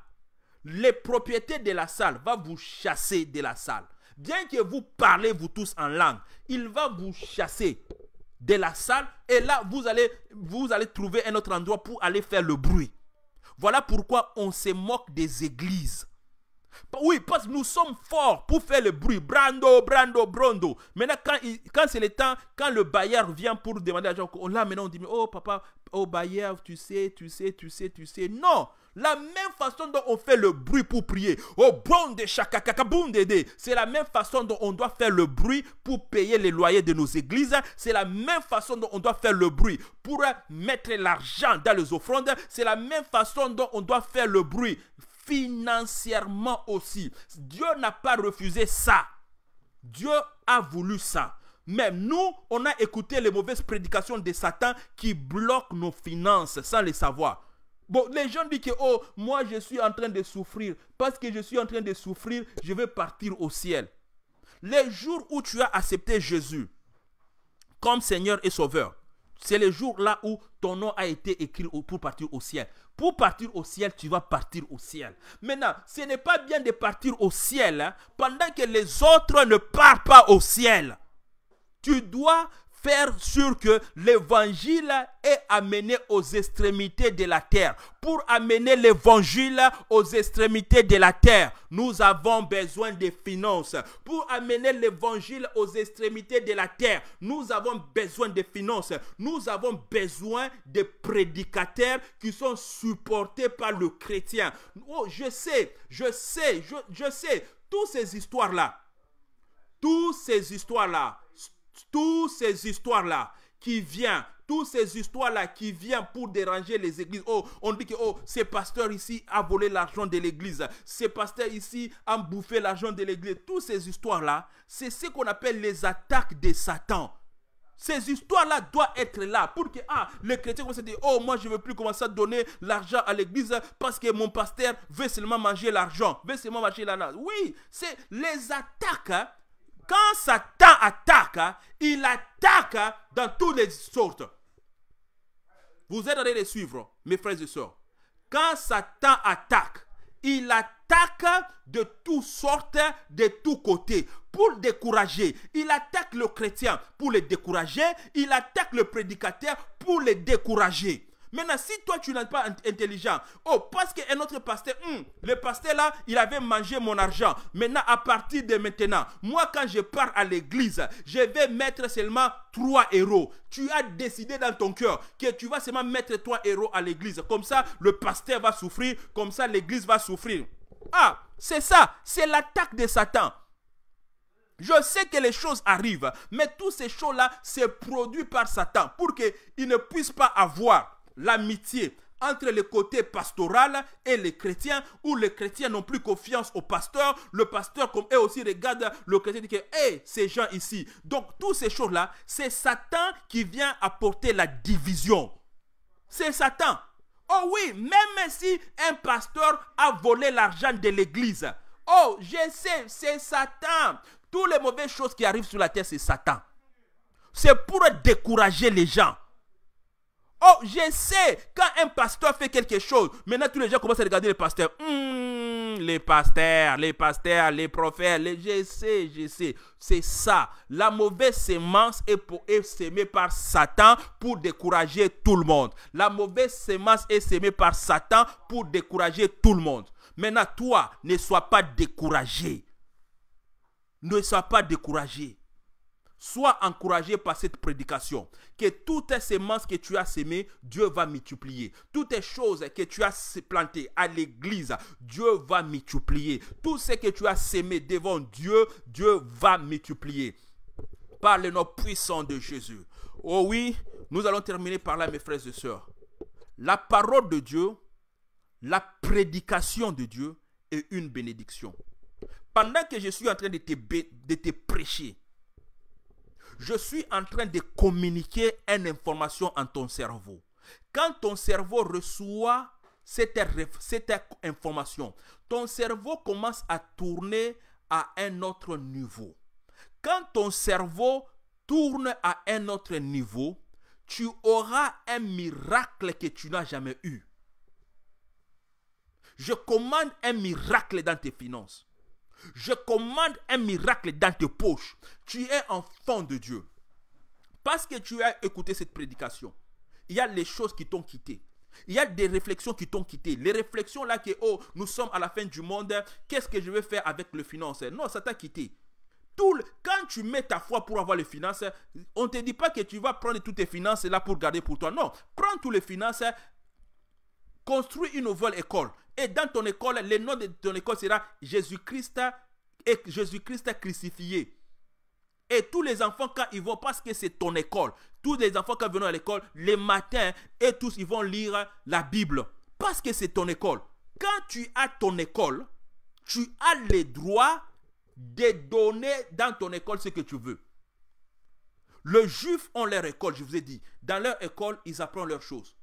les propriétaires de la salle va vous chasser de la salle. Bien que vous parlez vous tous en langue, il va vous chasser de la salle et là vous allez vous allez trouver un autre endroit pour aller faire le bruit. Voilà pourquoi on se moque des églises. Oui, parce nous sommes forts pour faire le bruit. Brando, Brando, Brando. Maintenant, quand, c'est le temps, quand le bailleur vient pour demander à on là maintenant on dit, oh papa, oh bailleur, tu sais, tu sais, tu sais, tu sais. Non, la même façon dont on fait le bruit pour prier. Oh, brando, de C'est la même façon dont on doit faire le bruit pour payer les loyers de nos églises. C'est la même façon dont on doit faire le bruit pour mettre l'argent dans les offrandes. C'est la même façon dont on doit faire le bruit financièrement aussi. Dieu n'a pas refusé ça. Dieu a voulu ça. Même nous, on a écouté les mauvaises prédications de Satan qui bloquent nos finances sans les savoir. Bon, les gens disent que, oh, moi je suis en train de souffrir. Parce que je suis en train de souffrir, je vais partir au ciel. Les jours où tu as accepté Jésus comme Seigneur et Sauveur, c'est le jour là où ton nom a été écrit pour partir au ciel. Pour partir au ciel, tu vas partir au ciel. Maintenant, ce n'est pas bien de partir au ciel hein, pendant que les autres ne partent pas au ciel. Tu dois faire sûr que l'évangile est amené aux extrémités de la terre. Pour amener l'évangile aux extrémités de la terre, nous avons besoin de finances. Pour amener l'évangile aux extrémités de la terre, nous avons besoin de finances. Nous avons besoin de prédicateurs qui sont supportés par le chrétien. Oh, je sais, je sais, je, je sais, toutes ces histoires-là, toutes ces histoires-là, toutes ces histoires-là qui viennent, toutes ces histoires-là qui viennent pour déranger les églises. Oh, on dit que oh, ce pasteur ici a volé l'argent de l'église. Ce pasteur ici a bouffé l'argent de l'église. Toutes ces histoires-là, c'est ce qu'on appelle les attaques de Satan. Ces histoires-là doivent être là pour que ah, les chrétiens commencent à dire Oh, moi je ne veux plus commencer à donner l'argent à l'église parce que mon pasteur veut seulement manger l'argent, veut seulement manger l'argent. Oui, c'est les attaques hein, quand Satan attaque, il attaque dans toutes les sortes. Vous êtes en suivre, mes frères et sœurs. Quand Satan attaque, il attaque de toutes sortes, de tous côtés, pour décourager. Il attaque le chrétien pour le décourager. Il attaque le prédicateur pour le décourager. Maintenant, si toi, tu n'es pas intelligent, oh, parce qu'un autre pasteur, hmm, le pasteur là, il avait mangé mon argent. Maintenant, à partir de maintenant, moi, quand je pars à l'église, je vais mettre seulement trois héros. Tu as décidé dans ton cœur que tu vas seulement mettre trois héros à l'église. Comme ça, le pasteur va souffrir, comme ça, l'église va souffrir. Ah, c'est ça, c'est l'attaque de Satan. Je sais que les choses arrivent, mais tous ces choses-là, c'est produit par Satan pour qu'il ne puisse pas avoir l'amitié entre les côtés pastoral et les chrétiens, où les chrétiens n'ont plus confiance au pasteur. Le pasteur, comme eux aussi, regarde le chrétien et dit ces gens ici. Donc, toutes ces choses-là, c'est Satan qui vient apporter la division. C'est Satan. Oh oui, même si un pasteur a volé l'argent de l'église. Oh, je sais, c'est Satan. Toutes les mauvaises choses qui arrivent sur la terre, c'est Satan. C'est pour décourager les gens. Oh, je sais, quand un pasteur fait quelque chose, maintenant tous les gens commencent à regarder les pasteurs. Hmm, les pasteurs, les pasteurs, les prophètes, je sais, je sais. C'est ça. La mauvaise semence est, pour... est par Satan pour décourager tout le monde. La mauvaise semence est semée par Satan pour décourager tout le monde. Maintenant, toi, ne sois pas découragé. Ne sois pas découragé. Sois encouragé par cette prédication. Que toutes tes semences que tu as semées, Dieu va multiplier. Toutes les choses que tu as plantées à l'église, Dieu va multiplier. Tout ce que tu as semé devant Dieu, Dieu va multiplier. Par le nom puissant de Jésus. Oh oui, nous allons terminer par là, mes frères et sœurs. La parole de Dieu, la prédication de Dieu est une bénédiction. Pendant que je suis en train de de te prêcher, je suis en train de communiquer une information en ton cerveau. Quand ton cerveau reçoit cette, cette information, ton cerveau commence à tourner à un autre niveau. Quand ton cerveau tourne à un autre niveau, tu auras un miracle que tu n'as jamais eu. Je commande un miracle dans tes finances. Je commande un miracle dans tes poches. Tu es enfant de Dieu. Parce que tu as écouté cette prédication, il y a les choses qui t'ont quitté. Il y a des réflexions qui t'ont quitté. Les réflexions là que oh, nous sommes à la fin du monde, qu'est-ce que je vais faire avec le finance Non, ça t'a quitté. Tout quand tu mets ta foi pour avoir le finances, on ne te dit pas que tu vas prendre toutes tes finances là pour garder pour toi. Non, prends toutes les finances, construis une nouvelle école, et dans ton école, le nom de ton école sera Jésus-Christ et Jésus-Christ crucifié. Et tous les enfants, quand ils vont, parce que c'est ton école, tous les enfants qui viennent à l'école, les matins, et tous, ils vont lire la Bible. Parce que c'est ton école. Quand tu as ton école, tu as le droit de donner dans ton école ce que tu veux. le Juif ont leur école, je vous ai dit. Dans leur école, ils apprennent leurs choses.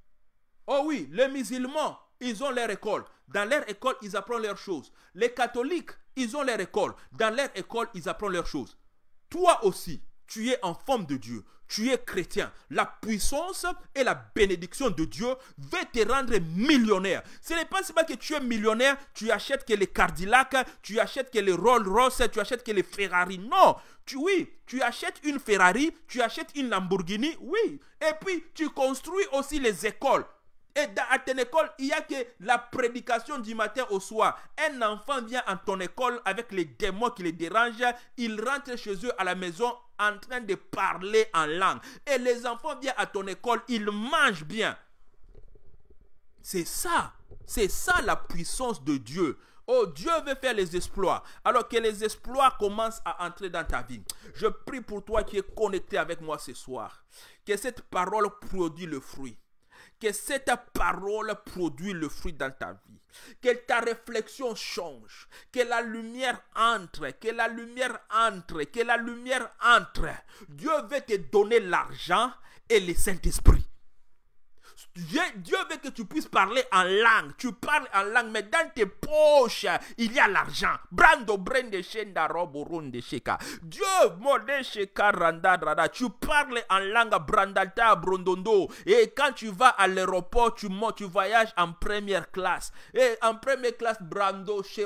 Oh oui, les musulmans, ils ont leur école. Dans leur école, ils apprennent leurs choses. Les catholiques, ils ont leur école. Dans leur école, ils apprennent leurs choses. Toi aussi, tu es en forme de Dieu. Tu es chrétien. La puissance et la bénédiction de Dieu veulent te rendre millionnaire. Ce n'est pas que tu es millionnaire, tu achètes que les Cardillac, tu achètes que les Rolls-Royce, tu achètes que les Ferrari. Non, tu, oui, tu achètes une Ferrari, tu achètes une Lamborghini, oui. Et puis, tu construis aussi les écoles. Et dans, à ton école, il n'y a que la prédication du matin au soir. Un enfant vient à ton école avec les démons qui les dérangent. Il rentre chez eux à la maison en train de parler en langue. Et les enfants viennent à ton école, ils mangent bien. C'est ça. C'est ça la puissance de Dieu. Oh, Dieu veut faire les exploits. Alors que les exploits commencent à entrer dans ta vie. Je prie pour toi qui es connecté avec moi ce soir. Que cette parole produit le fruit que cette parole produit le fruit dans ta vie, que ta réflexion change, que la lumière entre, que la lumière entre, que la lumière entre. Dieu veut te donner l'argent et le Saint-Esprit. Dieu veut que tu puisses parler en langue. Tu parles en langue, mais dans tes poches, il y a l'argent. Brando brende shenda sheka. Dieu mode sheka randa rada. Tu parles en langue brandalta brondondo. Et quand tu vas à l'aéroport, tu montes, tu voyages en première classe. Et en première classe, brando chez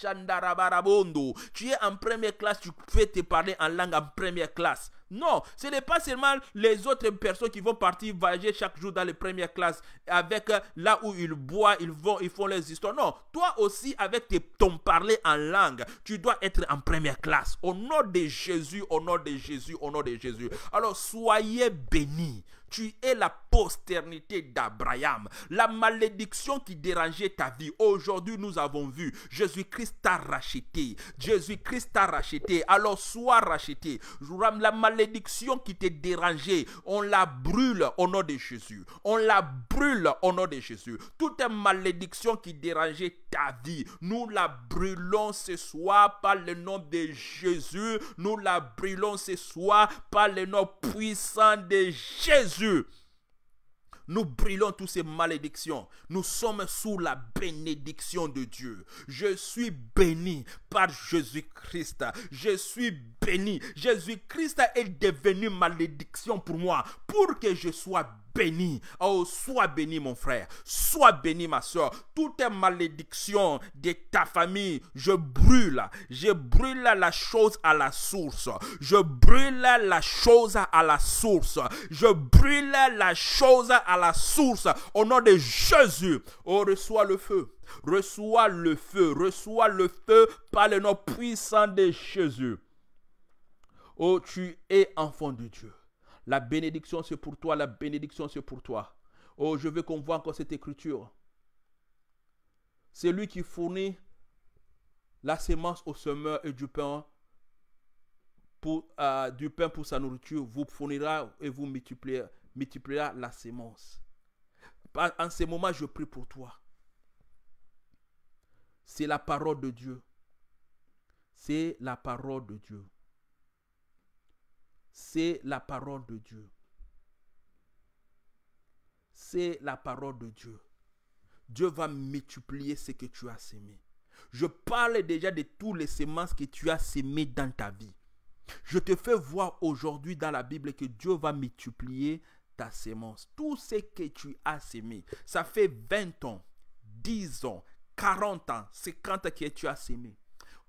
shanda rabarabondo. Tu es en première classe, tu peux te parler en langue en première classe. Non, ce n'est pas seulement les autres personnes qui vont partir voyager chaque jour dans les premières classes avec euh, là où ils boivent, ils vont, ils font leurs histoires. Non, toi aussi avec ton parler en langue, tu dois être en première classe. Au nom de Jésus, au nom de Jésus, au nom de Jésus. Alors soyez bénis tu es la posternité d'Abraham. La malédiction qui dérangeait ta vie. Aujourd'hui, nous avons vu Jésus-Christ t'a racheté. Jésus-Christ t'a racheté. Alors sois racheté. La malédiction qui t'est dérangée. on la brûle au nom de Jésus. On la brûle au nom de Jésus. Toute malédiction qui dérangeait ta vie, nous la brûlons ce soir par le nom de Jésus. Nous la brûlons ce soir par le nom puissant de Jésus. Nous brûlons tous ces malédictions. Nous sommes sous la bénédiction de Dieu. Je suis béni par Jésus-Christ. Je suis béni. Jésus-Christ est devenu malédiction pour moi, pour que je sois béni. Oh, sois béni, mon frère. Sois béni, ma soeur. les malédiction de ta famille, je brûle. Je brûle la chose à la source. Je brûle la chose à la source. Je brûle la chose à la source. Au nom de Jésus, On oh, reçoit le feu. Reçois le feu, reçois le feu par le nom puissant de Jésus. Oh, tu es enfant de Dieu. La bénédiction, c'est pour toi. La bénédiction, c'est pour toi. Oh, je veux qu'on voit encore cette écriture. C'est lui qui fournit la semence au semeur et du pain pour, euh, du pain pour sa nourriture. Vous fournira et vous multipliera, multipliera la semence. En ce moment, je prie pour toi. C'est la parole de Dieu. C'est la parole de Dieu. C'est la parole de Dieu. C'est la parole de Dieu. Dieu va multiplier ce que tu as semé. Je parle déjà de tous les semences que tu as semées dans ta vie. Je te fais voir aujourd'hui dans la Bible que Dieu va multiplier ta semence. Tout ce que tu as semé, ça fait 20 ans, 10 ans, 40 ans, 50 ans que tu as semé.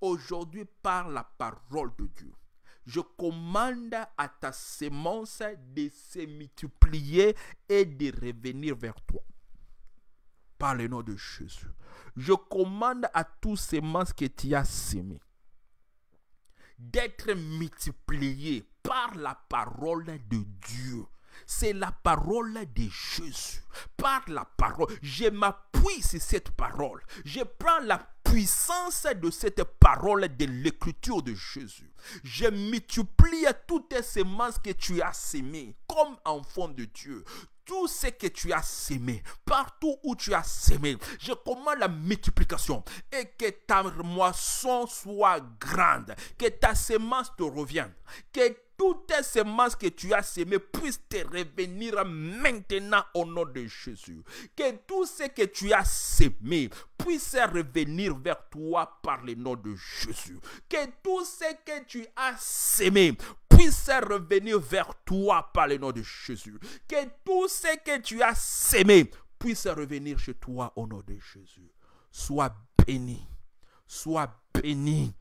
Aujourd'hui, par la parole de Dieu, je commande à ta sémence de se multiplier et de revenir vers toi. Par le nom de Jésus. Je commande à tous ces semences que tu as semé d'être multipliées par la parole de Dieu. C'est la parole de Jésus. Par la parole, je m'appuie sur cette parole. Je prends la puissance de cette parole de l'écriture de Jésus. Je multiplie toutes les semences que tu as semées comme enfant de Dieu tout ce que tu as semé, partout où tu as semé. je commande la multiplication et que ta moisson soit grande, que ta semence te revienne, que toutes ces semences que tu as semées puissent te revenir maintenant au nom de Jésus. Que tout ce que tu as semé puisse revenir vers toi par le nom de Jésus. Que tout ce que tu as semé puisse revenir vers toi par le nom de Jésus. Que tout ce que tu as semé puisse revenir chez toi au nom de Jésus. Sois béni. Sois béni.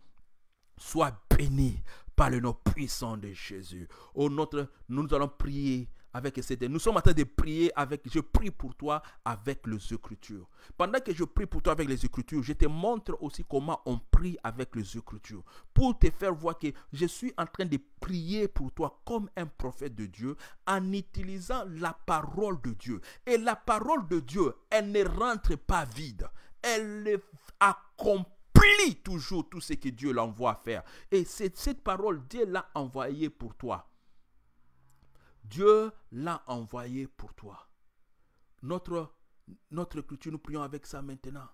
Sois béni le nom puissant de Jésus. notre, nous, allons prier avec cette. Nous sommes en train de prier avec. Je prie pour toi avec les Écritures. Pendant que je prie pour toi avec les Écritures, je te montre aussi comment on prie avec les Écritures. Pour te faire voir que je suis en train de prier pour toi comme un prophète de Dieu en utilisant la parole de Dieu. Et la parole de Dieu, elle ne rentre pas vide. Elle accomplit Oublie toujours tout ce que Dieu l'envoie faire. Et cette parole, Dieu l'a envoyée pour toi. Dieu l'a envoyée pour toi. Notre, notre culture, nous prions avec ça maintenant.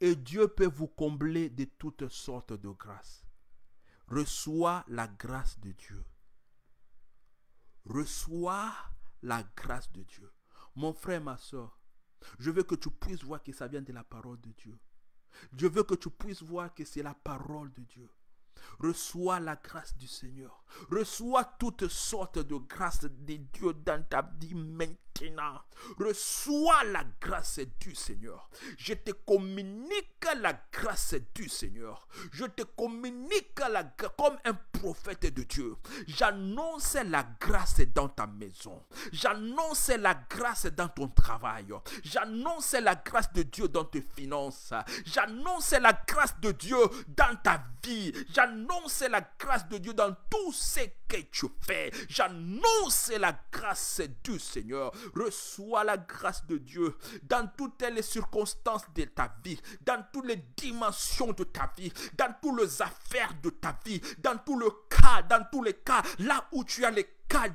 Et Dieu peut vous combler de toutes sortes de grâces. Reçois la grâce de Dieu. Reçois la grâce de Dieu. Mon frère, ma soeur, je veux que tu puisses voir que ça vient de la parole de Dieu. Dieu veut que tu puisses voir que c'est la parole de Dieu. Reçois la grâce du Seigneur. Reçois toutes sortes de grâces des dieux dans ta vie maintenant. Reçois la grâce du Seigneur. Je te communique la grâce du Seigneur. Je te communique la comme un prophète de Dieu. J'annonce la grâce dans ta maison. J'annonce la grâce dans ton travail. J'annonce la grâce de Dieu dans tes finances. J'annonce la grâce de Dieu dans ta vie. J'annonce la grâce de Dieu dans tout ce que tu fais. J'annonce la grâce du Seigneur. Reçois la grâce de Dieu dans toutes les circonstances de ta vie, dans toutes les dimensions de ta vie, dans toutes les affaires de ta vie, dans tous les cas, dans tous les cas, là où tu as les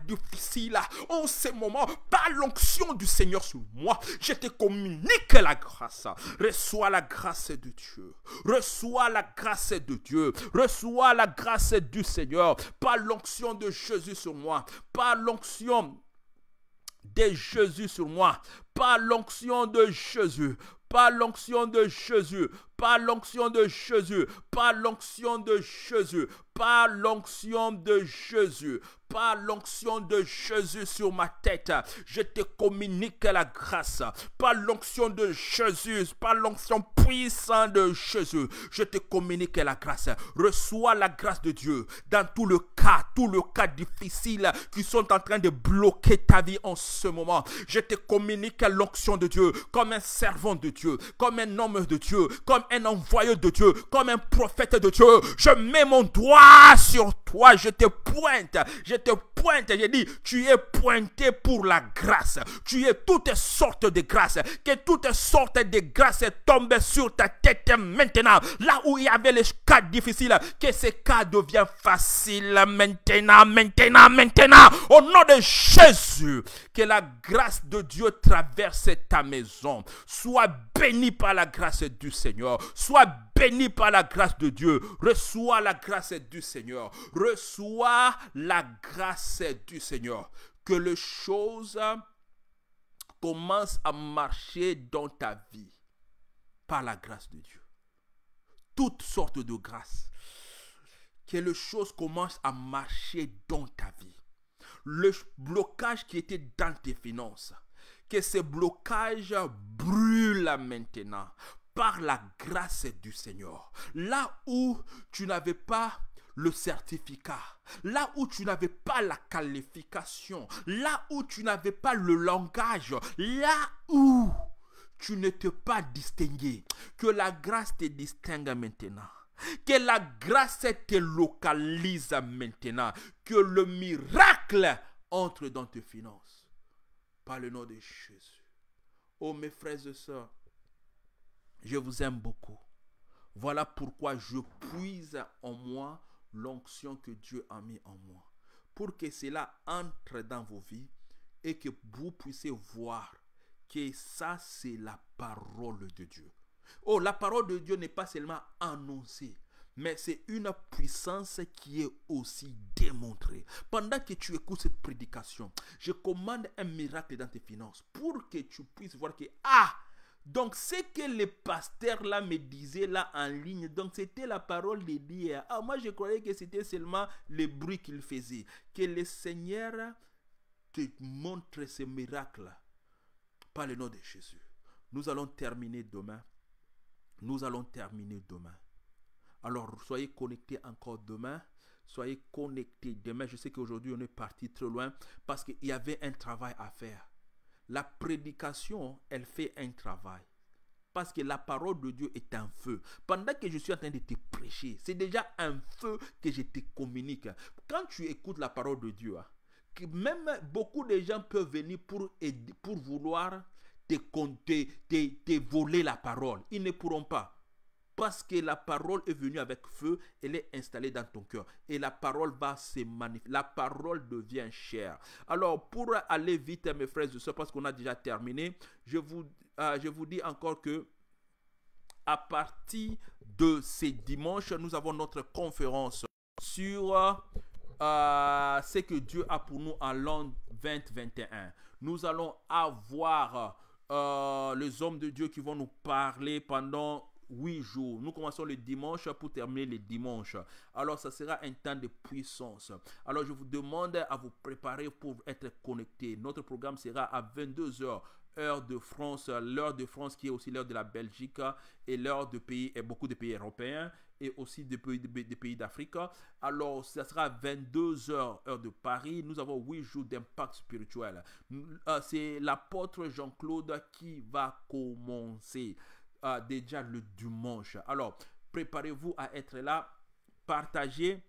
difficile, en ce moment, par l'onction du Seigneur sur moi, je te communique la grâce. Reçois la grâce de Dieu. Reçois la grâce de Dieu. Reçois la grâce du Seigneur. Par l'onction de Jésus sur moi. Par l'onction de Jésus sur moi. Par l'onction de Jésus. Par l'onction de Jésus. Par l'onction de Jésus. Par l'onction de Jésus. Par l'onction de Jésus par l'onction de Jésus sur ma tête, je te communique la grâce. Par l'onction de Jésus, par l'onction puissante de Jésus, je te communique la grâce. Reçois la grâce de Dieu dans tout le cas, tout le cas difficile qui sont en train de bloquer ta vie en ce moment. Je te communique l'onction de Dieu comme un servant de Dieu, comme un homme de Dieu, comme un envoyé de Dieu, comme un prophète de Dieu. Je mets mon doigt sur toi, je te pointe, te pointe, je dis, tu es pointé pour la grâce. Tu es toutes sortes de grâces. Que toutes sortes de grâces tombent sur ta tête maintenant. Là où il y avait les cas difficiles, que ces cas deviennent faciles maintenant, maintenant, maintenant. Au nom de Jésus, que la grâce de Dieu traverse ta maison. Sois béni par la grâce du Seigneur. Sois béni béni par la grâce de Dieu. Reçois la grâce du Seigneur. Reçois la grâce du Seigneur. Que les choses commencent à marcher dans ta vie par la grâce de Dieu. Toutes sortes de grâces. Que les choses commencent à marcher dans ta vie. Le blocage qui était dans tes finances, que ces blocages brûle maintenant par la grâce du Seigneur. Là où tu n'avais pas le certificat, là où tu n'avais pas la qualification, là où tu n'avais pas le langage, là où tu ne t'es pas distingué, que la grâce te distingue maintenant. Que la grâce te localise maintenant. Que le miracle entre dans tes finances. Par le nom de Jésus. Oh mes frères et sœurs, je vous aime beaucoup. Voilà pourquoi je puise en moi l'onction que Dieu a mis en moi. Pour que cela entre dans vos vies et que vous puissiez voir que ça, c'est la parole de Dieu. Oh, la parole de Dieu n'est pas seulement annoncée, mais c'est une puissance qui est aussi démontrée. Pendant que tu écoutes cette prédication, je commande un miracle dans tes finances pour que tu puisses voir que, ah, donc, ce que le pasteur là me disait là en ligne, donc c'était la parole de Dieu. Ah, moi je croyais que c'était seulement le bruit qu'il faisait. Que le Seigneur te montre ce miracle par le nom de Jésus. Nous allons terminer demain. Nous allons terminer demain. Alors, soyez connectés encore demain. Soyez connectés demain. Je sais qu'aujourd'hui, on est parti trop loin parce qu'il y avait un travail à faire. La prédication, elle fait un travail. Parce que la parole de Dieu est un feu. Pendant que je suis en train de te prêcher, c'est déjà un feu que je te communique. Quand tu écoutes la parole de Dieu, même beaucoup de gens peuvent venir pour, pour vouloir te, te voler la parole. Ils ne pourront pas. Parce que la parole est venue avec feu, elle est installée dans ton cœur. Et la parole va se manifester. La parole devient chère. Alors, pour aller vite, mes frères et sœurs, parce qu'on a déjà terminé, je vous, euh, je vous dis encore que à partir de ce dimanche, nous avons notre conférence sur euh, ce que Dieu a pour nous en l'an 2021. Nous allons avoir euh, les hommes de Dieu qui vont nous parler pendant 8 jours. Nous commençons le dimanche pour terminer le dimanche. Alors, ça sera un temps de puissance. Alors, je vous demande à vous préparer pour être connecté. Notre programme sera à 22h heure de France, l'heure de France qui est aussi l'heure de la Belgique et l'heure de pays et beaucoup de pays européens et aussi des pays, des pays d'Afrique. Alors, ça sera 22h, heure de Paris. Nous avons 8 jours d'impact spirituel. Euh, c'est l'apôtre Jean-Claude qui va commencer. Euh, déjà le dimanche. Alors, préparez-vous à être là, partagez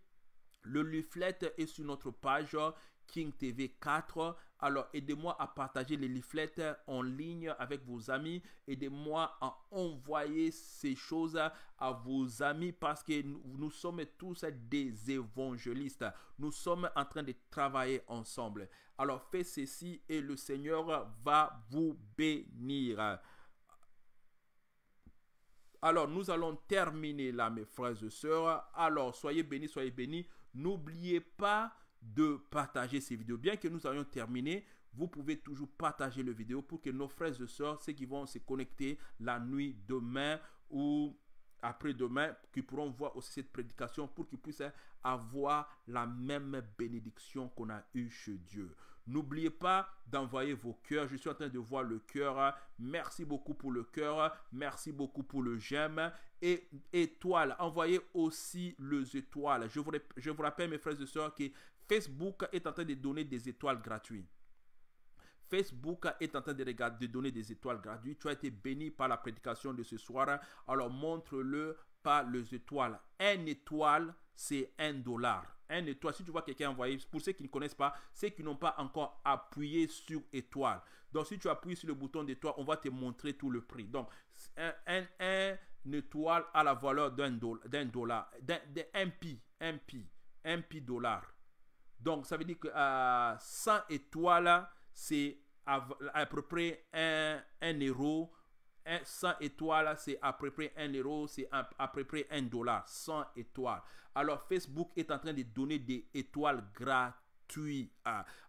le leaflet est sur notre page King TV 4. Alors aidez-moi à partager les leaflets en ligne avec vos amis. Aidez-moi à envoyer ces choses à vos amis parce que nous, nous, sommes tous des évangélistes. Nous sommes en train de travailler ensemble. Alors faites ceci et le Seigneur va vous bénir. Alors, nous allons terminer là, mes frères et sœurs. Alors, soyez bénis, soyez bénis. N'oubliez pas de partager ces vidéos. Bien que nous ayons terminé, vous pouvez toujours partager le vidéo pour que nos frères et sœurs, ceux qui vont se connecter la nuit, demain ou après-demain, qui pourront voir aussi cette prédication pour qu'ils puissent avoir la même bénédiction qu'on a eue chez Dieu. N'oubliez pas d'envoyer vos cœurs. Je suis en train de voir le cœur. Merci beaucoup pour le cœur. Merci beaucoup pour le j'aime. Et étoile, envoyez aussi les étoiles. Je vous, rappelle, mes frères et sœurs, que Facebook est en train de donner des étoiles gratuites. Facebook est en train de, de donner des étoiles gratuites. Tu as été béni par la prédication de ce soir. Alors montre-le par les étoiles. Une étoile, c'est un dollar un étoile. Si tu vois quelqu'un envoyer, pour ceux qui ne connaissent pas, ceux qui n'ont pas encore appuyé sur étoile. Donc, si tu appuies sur le bouton d'étoile, on va te montrer tout le prix. Donc, un, étoile à la valeur d'un dollar, d'un dollar, d'un pi, un pi, un pi dollar. Donc, ça veut dire que 100 euh, étoiles, c'est à, peu près un euro 100 étoiles, c'est à peu près 1 euro, c'est à, peu près 1 dollar, 100 étoiles. Alors Facebook est en train de donner des étoiles gratuites.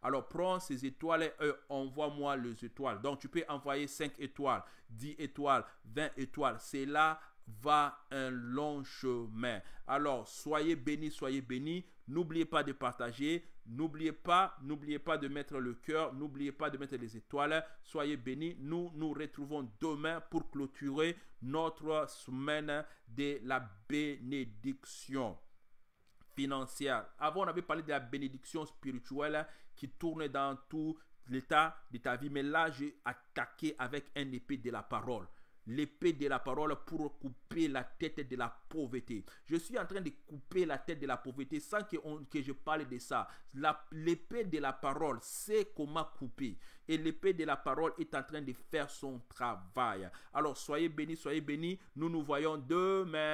Alors prends ces étoiles et envoie-moi les étoiles. Donc tu peux envoyer 5 étoiles, 10 étoiles, 20 étoiles. Cela va un long chemin. Alors soyez bénis, soyez bénis. N'oubliez pas de partager. N'oubliez pas, n'oubliez pas de mettre le cœur. N'oubliez pas de mettre les étoiles. Soyez bénis. Nous nous retrouvons demain pour clôturer notre semaine de la bénédiction financière. Avant, on avait parlé de la bénédiction spirituelle qui tourne dans tout l'état de ta vie. Mais là, j'ai attaqué avec un épée de la parole l'épée de la parole pour couper la tête de la pauvreté. Je suis en train de couper la tête de la pauvreté sans que, que je parle de ça. L'épée de la parole sait comment couper. Et l'épée de la parole est en train de faire son travail. Alors soyez bénis, soyez bénis. Nous nous voyons demain.